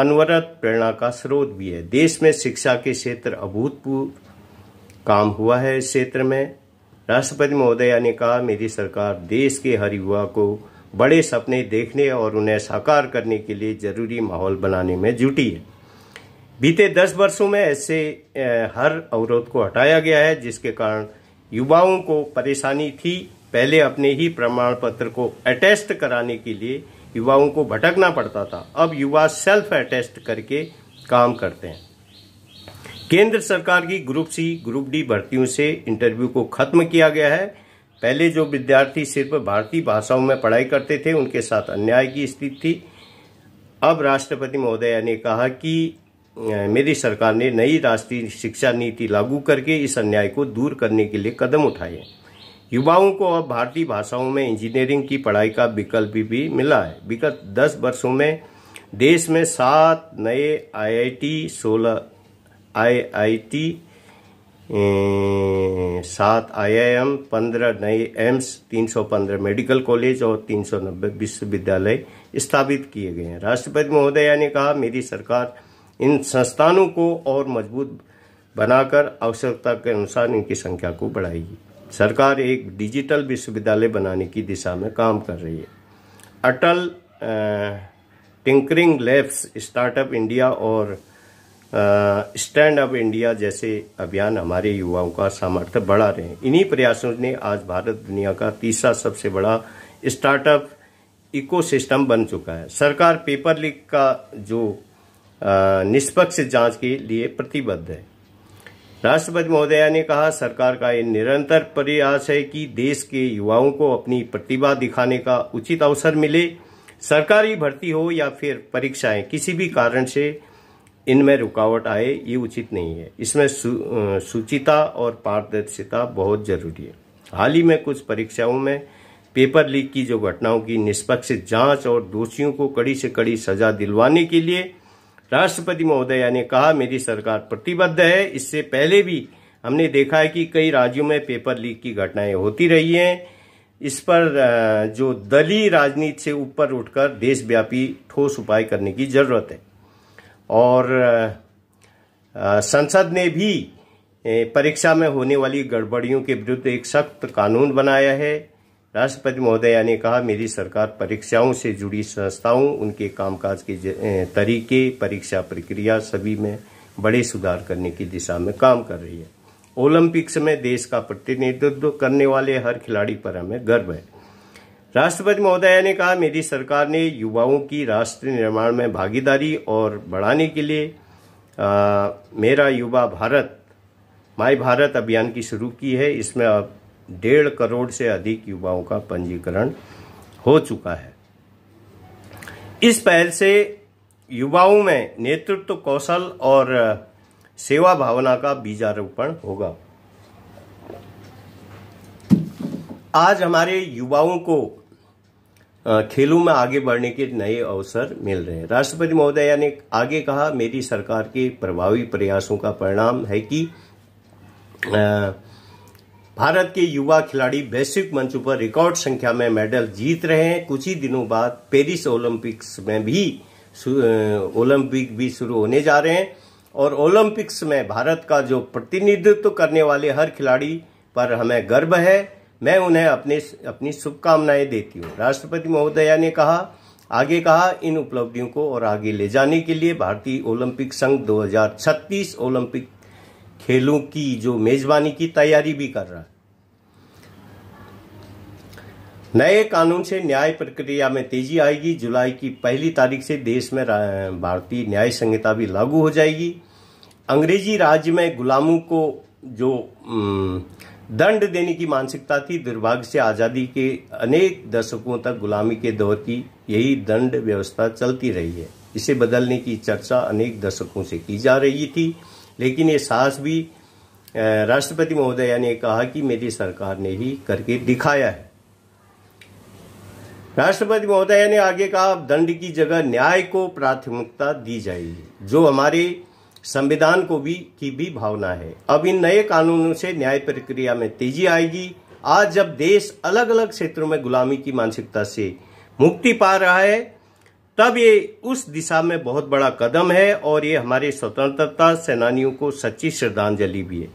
अनवरत प्रेरणा का स्रोत भी है देश में शिक्षा के क्षेत्र अभूतपूर्व काम हुआ है इस क्षेत्र में राष्ट्रपति महोदया ने कहा मेरी सरकार देश के हर युवा को बड़े सपने देखने और उन्हें साकार करने के लिए जरूरी माहौल बनाने में जुटी है बीते दस वर्षों में ऐसे हर अवरोध को हटाया गया है जिसके कारण युवाओं को परेशानी थी पहले अपने ही प्रमाण पत्र को अटेस्ट कराने के लिए युवाओं को भटकना पड़ता था अब युवा सेल्फ अटेस्ट करके काम करते हैं केंद्र सरकार की ग्रुप सी ग्रुप डी भर्तियों से इंटरव्यू को खत्म किया गया है पहले जो विद्यार्थी सिर्फ भारतीय भाषाओं में पढ़ाई करते थे उनके साथ अन्याय की स्थिति थी अब राष्ट्रपति महोदया ने कहा कि मेरी सरकार ने नई राष्ट्रीय शिक्षा नीति लागू करके इस अन्याय को दूर करने के लिए कदम उठाए युवाओं को अब भारतीय भाषाओं में इंजीनियरिंग की पढ़ाई का विकल्प भी, भी मिला है विगत दस वर्षों में देश में सात नए आईआईटी सोलह आईआईटी सात आईआईएम पंद्रह नए एम्स 315 मेडिकल कॉलेज और 390 विश्वविद्यालय स्थापित किए गए हैं राष्ट्रपति महोदया ने कहा मेरी सरकार इन संस्थानों को और मजबूत बनाकर आवश्यकता के अनुसार इनकी संख्या को बढ़ाएगी सरकार एक डिजिटल विश्वविद्यालय बनाने की दिशा में काम कर रही है Atal tinkering labs startup India और स्टैंड अप इंडिया जैसे अभियान हमारे युवाओं का सामर्थ्य बढ़ा रहे हैं इन्हीं प्रयासों ने आज भारत दुनिया का तीसरा सबसे बड़ा स्टार्टअप इकोसिस्टम बन चुका है सरकार पेपर लीक का जो निष्पक्ष जांच के लिए प्रतिबद्ध है राष्ट्रपति महोदया ने कहा सरकार का यह निरंतर प्रयास है कि देश के युवाओं को अपनी प्रतिभा दिखाने का उचित अवसर मिले सरकारी भर्ती हो या फिर परीक्षाएं किसी भी कारण से इनमें रुकावट आए ये उचित नहीं है इसमें सुचिता और पारदर्शिता बहुत जरूरी है हाल ही में कुछ परीक्षाओं में पेपर लीक की जो घटनाओं की निष्पक्ष जांच और दोषियों को कड़ी से कड़ी सजा दिलवाने के लिए राष्ट्रपति महोदया ने कहा मेरी सरकार प्रतिबद्ध है इससे पहले भी हमने देखा है कि कई राज्यों में पेपर लीक की घटनाएं होती रही हैं इस पर जो दलीय राजनीति से ऊपर उठकर देशव्यापी ठोस उपाय करने की जरूरत है और संसद ने भी परीक्षा में होने वाली गड़बड़ियों के विरुद्ध एक सख्त कानून बनाया है राष्ट्रपति महोदया ने कहा मेरी सरकार परीक्षाओं से जुड़ी संस्थाओं उनके कामकाज के तरीके परीक्षा प्रक्रिया सभी में बड़े सुधार करने की दिशा में काम कर रही है ओलंपिक्स में देश का प्रतिनिधित्व करने वाले हर खिलाड़ी पर हमें गर्व है राष्ट्रपति महोदया ने कहा मेरी सरकार ने युवाओं की राष्ट्र निर्माण में भागीदारी और बढ़ाने के लिए आ, मेरा युवा भारत माई भारत अभियान की शुरू की है इसमें अब डेढ़ करोड़ से अधिक युवाओं का पंजीकरण हो चुका है इस पहल से युवाओं में नेतृत्व कौशल और सेवा भावना का बीजारोपण होगा आज हमारे युवाओं को खेलों में आगे बढ़ने के नए अवसर मिल रहे हैं राष्ट्रपति महोदय ने आगे कहा मेरी सरकार के प्रभावी प्रयासों का परिणाम है कि आ, भारत के युवा खिलाड़ी वैश्विक मंच पर रिकॉर्ड संख्या में मेडल जीत रहे हैं कुछ ही दिनों बाद पेरिस ओलंपिक्स में भी ओलंपिक भी शुरू होने जा रहे हैं और ओलंपिक्स में भारत का जो प्रतिनिधित्व करने वाले हर खिलाड़ी पर हमें गर्व है मैं उन्हें अपने अपनी शुभकामनाएं देती हूँ राष्ट्रपति महोदया ने कहा आगे कहा इन उपलब्धियों को और आगे ले जाने के लिए भारतीय ओलंपिक संघ 2036 ओलंपिक खेलों की जो मेजबानी की तैयारी भी कर रहा है नए कानून से न्याय प्रक्रिया में तेजी आएगी जुलाई की पहली तारीख से देश में भारतीय न्याय संहिता भी लागू हो जाएगी अंग्रेजी राज्य में गुलामों को जो दंड देने की मानसिकता थी दुर्भाग्य से आज़ादी के अनेक दशकों तक गुलामी के दौर की यही दंड व्यवस्था चलती रही है इसे बदलने की चर्चा अनेक दशकों से की जा रही थी लेकिन ये साहस भी राष्ट्रपति महोदया ने कहा कि मेरी सरकार ने ही करके दिखाया है राष्ट्रपति महोदया ने आगे कहा अब दंड की जगह न्याय को प्राथमिकता दी जाएगी जो हमारे संविधान को भी की भी भावना है अब इन नए कानूनों से न्याय प्रक्रिया में तेजी आएगी आज जब देश अलग अलग क्षेत्रों में गुलामी की मानसिकता से मुक्ति पा रहा है तब ये उस दिशा में बहुत बड़ा कदम है और ये हमारे स्वतंत्रता सेनानियों को सच्ची श्रद्धांजलि भी है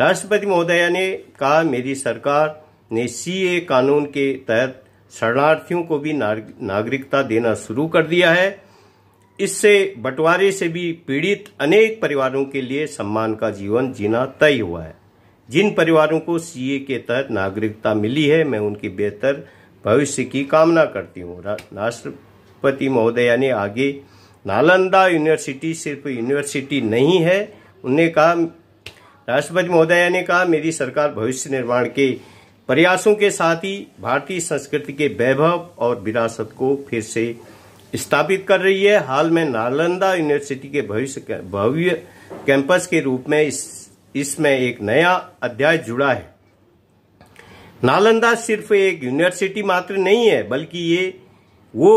राष्ट्रपति महोदया ने कहा मेरी सरकार ने सीए कानून के तहत शरणार्थियों को भी नागरिकता देना शुरू कर दिया है इससे बंटवारे से भी पीड़ित अनेक परिवारों के लिए सम्मान का जीवन जीना तय हुआ है जिन परिवारों को सीए के तहत नागरिकता मिली है मैं उनकी बेहतर भविष्य की कामना करती हूँ राष्ट्र राष्ट्रपति महोदया ने आगे नालंदा यूनिवर्सिटी सिर्फ यूनिवर्सिटी नहीं है उन्हें कहा राष्ट्रपति महोदया ने कहा मेरी सरकार भविष्य निर्माण के प्रयासों के साथ ही भारतीय संस्कृति के वैभव और विरासत को फिर से स्थापित कर रही है हाल में नालंदा यूनिवर्सिटी के भविष्य भव्य कैंपस के रूप में इस इसमें एक नया अध्याय जुड़ा है नालंदा सिर्फ एक यूनिवर्सिटी मात्र नहीं है बल्कि ये वो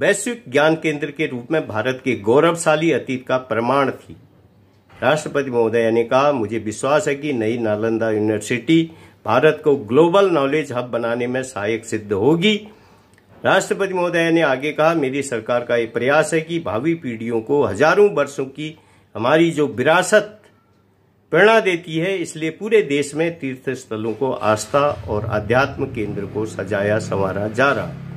वैश्विक ज्ञान केंद्र के रूप में भारत के गौरवशाली अतीत का प्रमाण थी राष्ट्रपति महोदय ने कहा मुझे विश्वास है कि नई नालंदा यूनिवर्सिटी भारत को ग्लोबल नॉलेज हब बनाने में सहायक सिद्ध होगी राष्ट्रपति महोदय ने आगे कहा मेरी सरकार का ये प्रयास है कि भावी पीढ़ियों को हजारों वर्षों की हमारी जो विरासत प्रेरणा देती है इसलिए पूरे देश में तीर्थ स्थलों को आस्था और आध्यात्म केंद्र को सजाया संवारा जा रहा है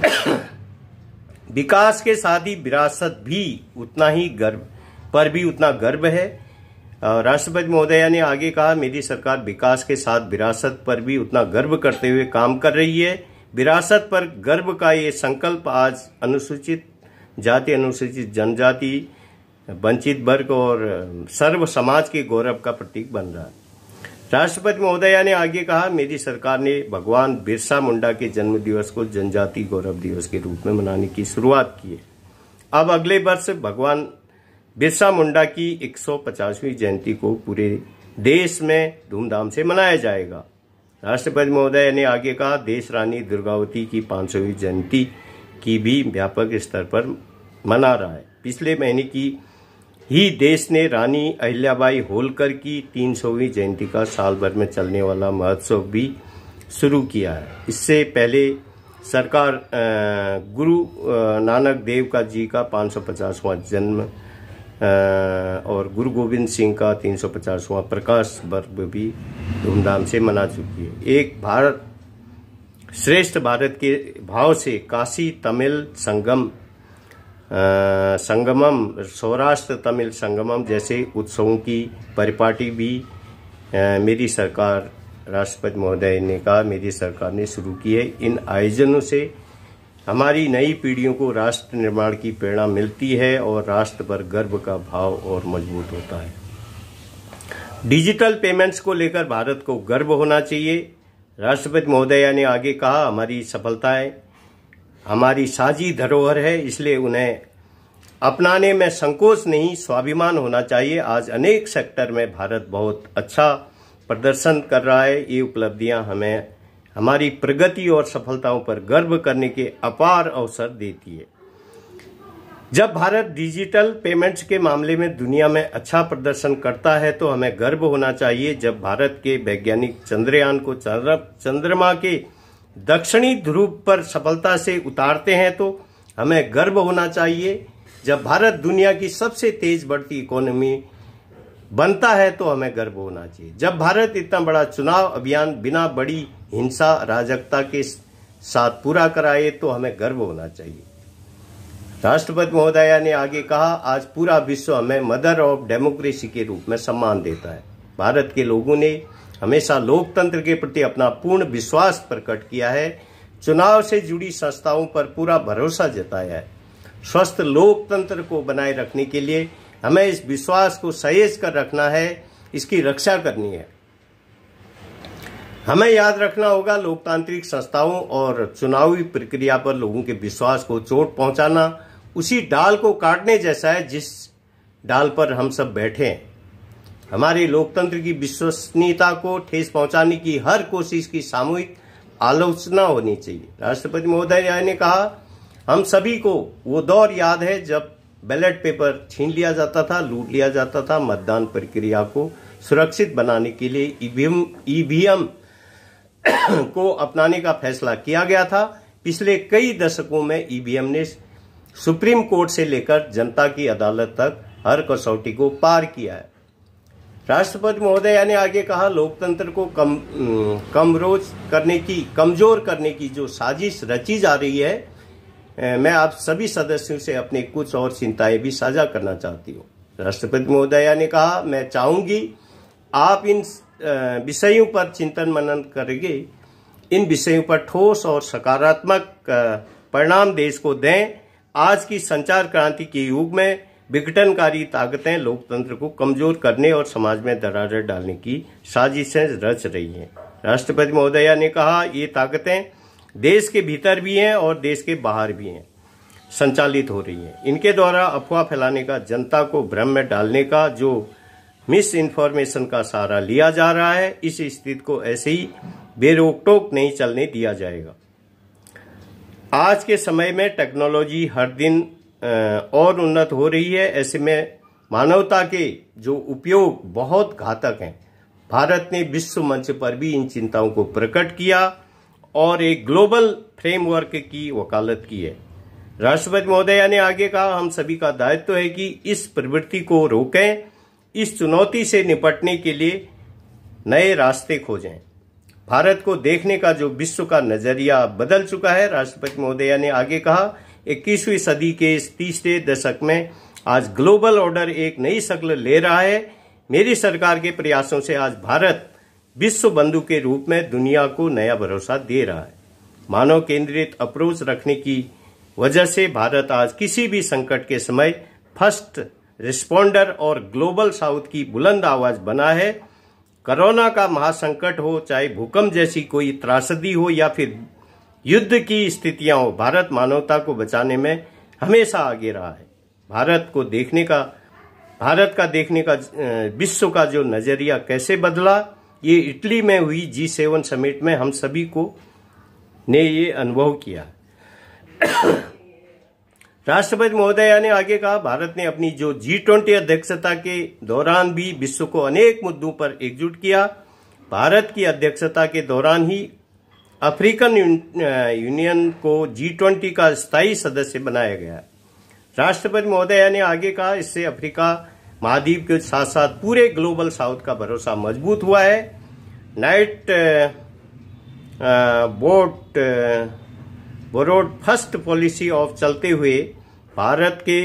विकास के साथ ही विरासत भी उतना ही गर्व पर भी उतना गर्व है राष्ट्रपति महोदया ने आगे कहा मेरी सरकार विकास के साथ विरासत पर भी उतना गर्व करते हुए काम कर रही है विरासत पर गर्व का ये संकल्प आज अनुसूचित जाति अनुसूचित जनजाति वंचित वर्ग और सर्व समाज के गौरव का प्रतीक बन रहा है राष्ट्रपति महोदया ने आगे कहा मेरी सरकार ने भगवान बिरसा मुंडा के जन्म दिवस को जनजाति गौरव दिवस के रूप में मनाने की शुरुआत की है अब अगले वर्ष भगवान बिरसा मुंडा की 150वीं जयंती को पूरे देश में धूमधाम से मनाया जाएगा राष्ट्रपति महोदय ने आगे कहा देश रानी दुर्गावती की 500वीं जयंती की भी व्यापक स्तर पर मना रहा है पिछले महीने की ही देश ने रानी अहिल्याबाई होलकर की सौवीं जयंती का साल भर में चलने वाला महोत्सव भी शुरू किया है इससे पहले सरकार गुरु नानक देव का जी का 550वां जन्म और गुरु गोविंद सिंह का 350वां प्रकाश पर्व भी धूमधाम से मना चुकी है एक भारत श्रेष्ठ भारत के भाव से काशी तमिल संगम संगमम सौराष्ट्र तमिल संगमम जैसे उत्सवों की परिपाटी भी मेरी सरकार राष्ट्रपति महोदय ने कहा मेरी सरकार ने शुरू की है इन आयोजनों से हमारी नई पीढ़ियों को राष्ट्र निर्माण की प्रेरणा मिलती है और राष्ट्र पर गर्व का भाव और मजबूत होता है डिजिटल पेमेंट्स को लेकर भारत को गर्व होना चाहिए राष्ट्रपति महोदया ने आगे कहा हमारी सफलताएं हमारी साझी धरोहर है इसलिए उन्हें अपनाने में संकोच नहीं स्वाभिमान होना चाहिए आज अनेक सेक्टर में भारत बहुत अच्छा प्रदर्शन कर रहा है ये उपलब्धियां हमें हमारी प्रगति और सफलताओं पर गर्व करने के अपार अवसर देती है जब भारत डिजिटल पेमेंट्स के मामले में दुनिया में अच्छा प्रदर्शन करता है तो हमें गर्व होना चाहिए जब भारत के वैज्ञानिक चंद्रयान को चंद्रमा के दक्षिणी ध्रुव पर सफलता से उतारते हैं तो हमें गर्व होना चाहिए जब भारत दुनिया की सबसे तेज बढ़ती इकोनॉमी बनता है तो हमें गर्व होना चाहिए जब भारत इतना बड़ा चुनाव अभियान बिना बड़ी हिंसा राजकता के साथ पूरा कराए तो हमें गर्व होना चाहिए राष्ट्रपति महोदया ने आगे कहा आज पूरा विश्व हमें मदर ऑफ डेमोक्रेसी के रूप में सम्मान देता है भारत के लोगों ने हमेशा लोकतंत्र के प्रति अपना पूर्ण विश्वास प्रकट किया है चुनाव से जुड़ी संस्थाओं पर पूरा भरोसा जताया है स्वस्थ लोकतंत्र को बनाए रखने के लिए हमें इस विश्वास को सहेज कर रखना है इसकी रक्षा करनी है हमें याद रखना होगा लोकतांत्रिक संस्थाओं और चुनावी प्रक्रिया पर लोगों के विश्वास को चोट पहुंचाना उसी डाल को काटने जैसा है जिस डाल पर हम सब बैठे हैं हमारे लोकतंत्र की विश्वसनीयता को ठेस पहुंचाने की हर कोशिश की सामूहिक आलोचना होनी चाहिए राष्ट्रपति महोदय ने कहा हम सभी को वो दौर याद है जब बैलेट पेपर छीन लिया जाता था लूट लिया जाता था मतदान प्रक्रिया को सुरक्षित बनाने के लिए ईवीएम ईवीएम को अपनाने का फैसला किया गया था पिछले कई दशकों में ईवीएम ने सुप्रीम कोर्ट से लेकर जनता की अदालत तक हर कसौटी को पार किया है राष्ट्रपति महोदया ने आगे कहा लोकतंत्र को कम कमरोज करने की कमजोर करने की जो साजिश रची जा रही है मैं आप सभी सदस्यों से अपने कुछ और चिंताएं भी साझा करना चाहती हूँ राष्ट्रपति महोदया ने कहा मैं चाहूंगी आप इन विषयों पर चिंतन मनन करेंगे इन विषयों पर ठोस और सकारात्मक परिणाम देश को दें आज की संचार क्रांति के युग में विघटनकारी ताकतें लोकतंत्र को कमजोर करने और समाज में दरारें डालने की साजिशें रच रही हैं राष्ट्रपति महोदया ने कहा ये ताकतें देश के भीतर भी हैं और देश के बाहर भी हैं संचालित हो रही हैं इनके द्वारा अफवाह फैलाने का जनता को भ्रम में डालने का जो मिस इन्फॉर्मेशन का सहारा लिया जा रहा है इस स्थिति को ऐसे ही बेरोक टोक नहीं चलने दिया जाएगा आज के समय में टेक्नोलॉजी हर दिन और उन्नत हो रही है ऐसे में मानवता के जो उपयोग बहुत घातक हैं भारत ने विश्व मंच पर भी इन चिंताओं को प्रकट किया और एक ग्लोबल फ्रेमवर्क की वकालत की है राष्ट्रपति महोदया ने आगे कहा हम सभी का दायित्व तो है कि इस प्रवृत्ति को रोकें इस चुनौती से निपटने के लिए नए रास्ते खोजें भारत को देखने का जो विश्व का नजरिया बदल चुका है राष्ट्रपति महोदया ने आगे कहा 21वीं सदी के इस तीसरे दशक में आज ग्लोबल ऑर्डर एक नई शक्ल ले रहा है मेरी सरकार के प्रयासों से आज भारत विश्व बंधु के रूप में दुनिया को नया भरोसा दे रहा है मानव केंद्रित अप्रोच रखने की वजह से भारत आज किसी भी संकट के समय फर्स्ट रिस्पोंडर और ग्लोबल साउथ की बुलंद आवाज बना है कोरोना का महासंकट हो चाहे भूकंप जैसी कोई त्रासदी हो या फिर युद्ध की स्थितियां भारत मानवता को बचाने में हमेशा आगे रहा है भारत को देखने का भारत का देखने का विश्व का जो नज़रिया कैसे बदला ये इटली में हुई जी सेवन समिट में हम सभी को ने ये अनुभव किया राष्ट्रपति महोदया ने आगे कहा भारत ने अपनी जो जी ट्वेंटी अध्यक्षता के दौरान भी विश्व को अनेक मुद्दों पर एकजुट किया भारत की अध्यक्षता के दौरान ही अफ्रीकन यूनियन को जी ट्वेंटी का स्थायी सदस्य बनाया गया राष्ट्रपति महोदय ने आगे कहा इससे अफ्रीका महाद्वीप के साथ साथ पूरे ग्लोबल साउथ का भरोसा मजबूत हुआ है neighbourhood first policy of चलते हुए भारत के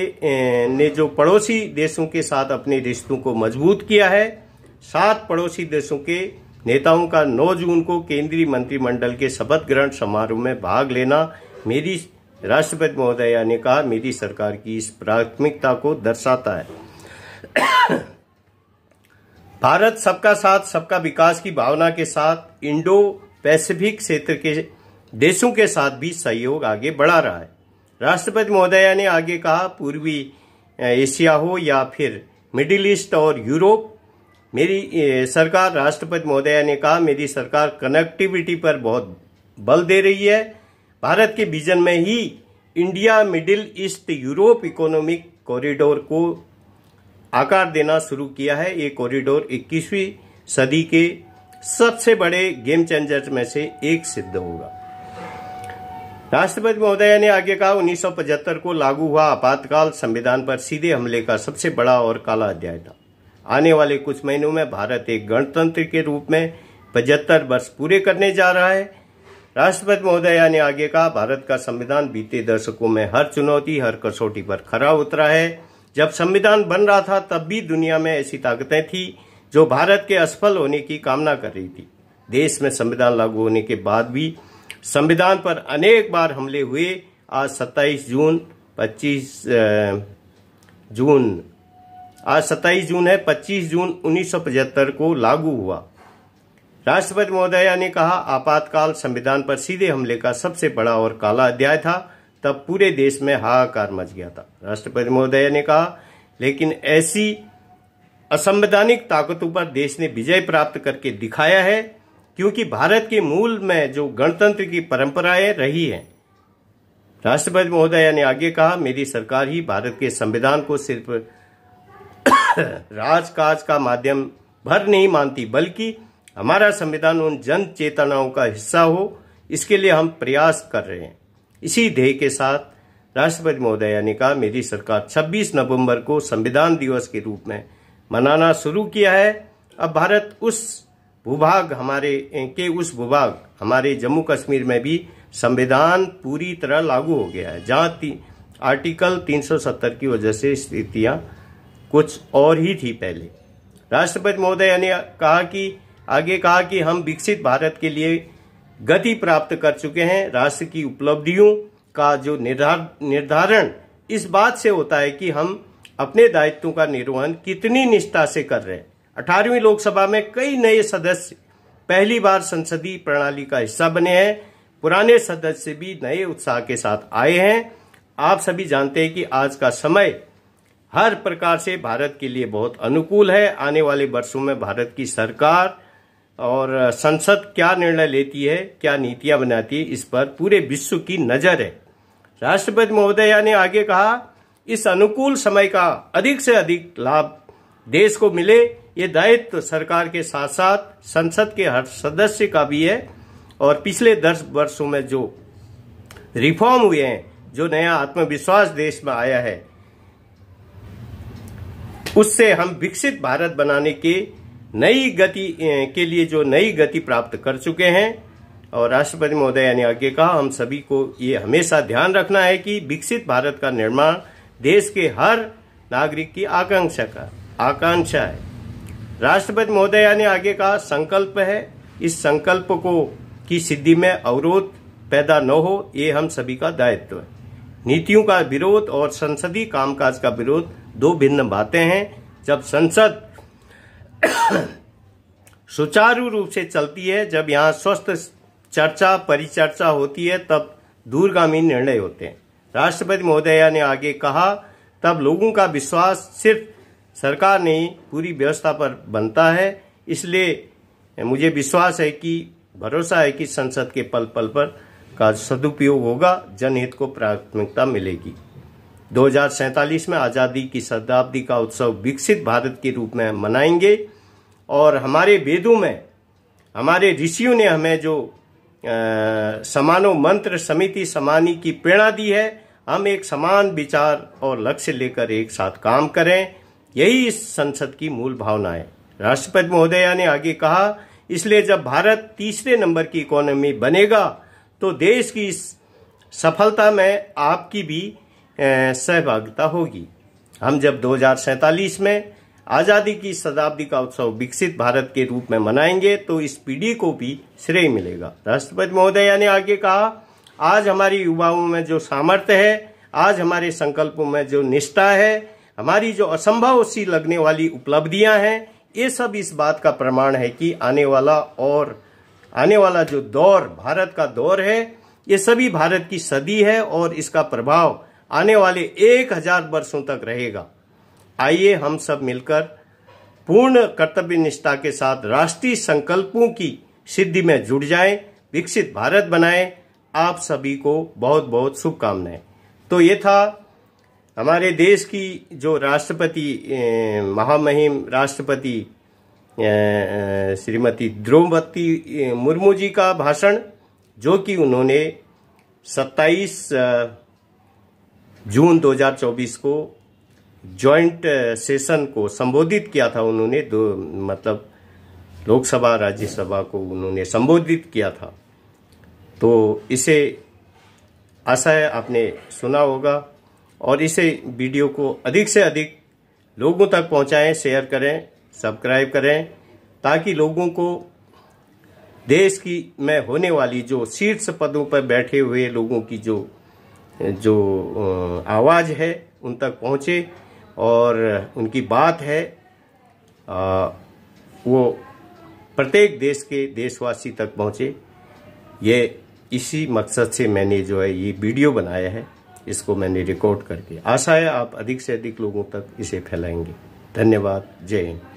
ने जो पड़ोसी देशों के साथ अपने रिश्तों को मजबूत किया है सात पड़ोसी देशों के नेताओं का 9 जून को केंद्रीय मंत्रिमंडल के शपथ ग्रहण समारोह में भाग लेना मेरी राष्ट्रपति महोदया ने कहा मेरी सरकार की इस प्राथमिकता को दर्शाता है भारत सबका साथ सबका विकास की भावना के साथ इंडो पैसिफिक क्षेत्र के देशों के साथ भी सहयोग आगे बढ़ा रहा है राष्ट्रपति महोदया ने आगे कहा पूर्वी एशिया हो या फिर मिडिल ईस्ट और यूरोप मेरी सरकार राष्ट्रपति महोदया ने कहा मेरी सरकार कनेक्टिविटी पर बहुत बल दे रही है भारत के विजन में ही India Middle East Europe economic corridor को आकार देना शुरू किया है ये कॉरिडोर 21वीं सदी के सबसे बड़े गेम चेंजर्स में से एक सिद्ध होगा राष्ट्रपति महोदय ने आगे कहा 1975 को लागू हुआ आपातकाल संविधान पर सीधे हमले का सबसे बड़ा और काला अध्याय था आने वाले कुछ महीनों में भारत एक गणतंत्र के रूप में पचहत्तर वर्ष पूरे करने जा रहा है राष्ट्रपति महोदया ने आगे कहा भारत का संविधान बीते दशकों में हर चुनौती हर कसौटी पर खरा उतरा है जब संविधान बन रहा था तब भी दुनिया में ऐसी ताकतें थी जो भारत के असफल होने की कामना कर रही थी देश में संविधान लागू होने के बाद भी संविधान पर अनेक बार हमले हुए आज 27 जून 25 जून आज 27 जून है 25 जून उन्नीस को लागू हुआ राष्ट्रपति महोदया ने कहा आपातकाल संविधान पर सीधे हमले का सबसे बड़ा और काला अध्याय था तब पूरे देश में हाहाकार मच गया था राष्ट्रपति महोदया ने कहा लेकिन ऐसी असंवैधानिक ताकतों पर देश ने विजय प्राप्त करके दिखाया है क्योंकि भारत के मूल में जो गणतंत्र की परंपराएं रही हैं राष्ट्रपति महोदया ने आगे कहा मेरी सरकार ही भारत के संविधान को सिर्फ राजकाज का माध्यम भर नहीं मानती बल्कि हमारा संविधान उन जन चेतनाओं का हिस्सा हो इसके लिए हम प्रयास कर रहे हैं इसी ध्येय के साथ राष्ट्रपति महोदया ने कहा मेरी सरकार 26 नवंबर को संविधान दिवस के रूप में मनाना शुरू किया है अब भारत उस भूभाग हमारे के उस भूभाग हमारे जम्मू कश्मीर में भी संविधान पूरी तरह लागू हो गया है जहाँ आर्टिकल 370 की वजह से स्थितियाँ कुछ और ही थी पहले राष्ट्रपति महोदय ने कहा कि आगे कहा कि हम विकसित भारत के लिए गति प्राप्त कर चुके हैं राष्ट्र की उपलब्धियों का जो निर्धार निर्धारण इस बात से होता है कि हम अपने दायित्वों का निर्वहन कितनी निष्ठा से कर रहे हैं 18वीं लोकसभा में कई नए सदस्य पहली बार संसदीय प्रणाली का हिस्सा बने हैं पुराने सदस्य भी नए उत्साह के साथ आए हैं आप सभी जानते हैं कि आज का समय हर प्रकार से भारत के लिए बहुत अनुकूल है आने वाले वर्षों में भारत की सरकार और संसद क्या निर्णय लेती है क्या नीतियां बनाती है इस पर पूरे विश्व की नज़र है राष्ट्रपति महोदया ने आगे कहा इस अनुकूल समय का अधिक से अधिक लाभ देश को मिले ये दायित्व सरकार के साथ साथ संसद के हर सदस्य का भी है और पिछले दस वर्षों में जो रिफॉर्म हुए हैं जो नया आत्मविश्वास देश में आया है उससे हम विकसित भारत बनाने के नई गति के लिए जो नई गति प्राप्त कर चुके हैं और राष्ट्रपति महोदय ने आगे कहा हम सभी को ये हमेशा ध्यान रखना है कि विकसित भारत का निर्माण देश के हर नागरिक की आकांक्षा का आकांक्षा है राष्ट्रपति महोदया ने आगे कहा संकल्प है इस संकल्प को की सिद्धि में अवरोध पैदा न हो ये हम सभी का दायित्व है नीतियों का विरोध और संसदीय कामकाज का विरोध दो भिन्न बातें हैं जब संसद सुचारू रूप से चलती है जब यहाँ स्वस्थ चर्चा परिचर्चा होती है तब दूरगामी निर्णय होते हैं राष्ट्रपति महोदया ने आगे कहा तब लोगों का विश्वास सिर्फ सरकार नहीं पूरी व्यवस्था पर बनता है इसलिए मुझे विश्वास है कि भरोसा है कि संसद के पल पल पर का सदुपयोग होगा जनहित को प्राथमिकता मिलेगी 2047 में आज़ादी की शताब्दी का उत्सव विकसित भारत के रूप में मनाएंगे और हमारे वेदों में हमारे ऋषियों ने हमें जो समानो मंत्र समिति समानी की प्रेरणा दी है हम एक समान विचार और लक्ष्य लेकर एक साथ काम करें यही इस संसद की मूल भावना है राष्ट्रपति महोदया ने आगे कहा इसलिए जब भारत तीसरे नंबर की इकोनॉमी बनेगा तो देश की इस सफलता में आपकी भी सहभागिता होगी हम जब दो में आज़ादी की शताब्दी का उत्सव विकसित भारत के रूप में मनाएंगे तो इस पीढ़ी को भी श्रेय मिलेगा राष्ट्रपति महोदया ने आगे कहा आज हमारी युवाओं में जो सामर्थ्य है आज हमारे संकल्पों में जो निष्ठा है हमारी जो असंभव सी लगने वाली उपलब्धियां हैं ये सब इस बात का प्रमाण है कि आने वाला और आने वाला जो दौर भारत का दौर है ये सभी भारत की सदी है और इसका प्रभाव आने वाले एक हजार वर्षों तक रहेगा आइए हम सब मिलकर पूर्ण कर्तव्य निष्ठा के साथ राष्ट्रीय संकल्पों की सिद्धि में जुड़ जाएं, विकसित भारत बनाएं। आप सभी को बहुत बहुत शुभकामनाएं तो ये था हमारे देश की जो राष्ट्रपति महामहिम राष्ट्रपति श्रीमती द्रौपदी मुर्मू जी का भाषण जो कि उन्होंने 27 जून 2024 को जॉइंट सेशन को संबोधित किया था उन्होंने दो मतलब लोकसभा राज्यसभा को उन्होंने संबोधित किया था तो इसे आशा है आपने सुना होगा और इसे वीडियो को अधिक से अधिक लोगों तक पहुंचाएं शेयर करें सब्सक्राइब करें ताकि लोगों को देश की में होने वाली जो शीर्ष पदों पर बैठे हुए लोगों की जो जो आवाज़ है उन तक पहुँचे और उनकी बात है वो प्रत्येक देश के देशवासी तक पहुँचे ये इसी मकसद से मैंने जो है ये वीडियो बनाया है इसको मैंने रिकॉर्ड करके आशा है आप अधिक से अधिक लोगों तक इसे फैलाएंगे धन्यवाद जय हिंद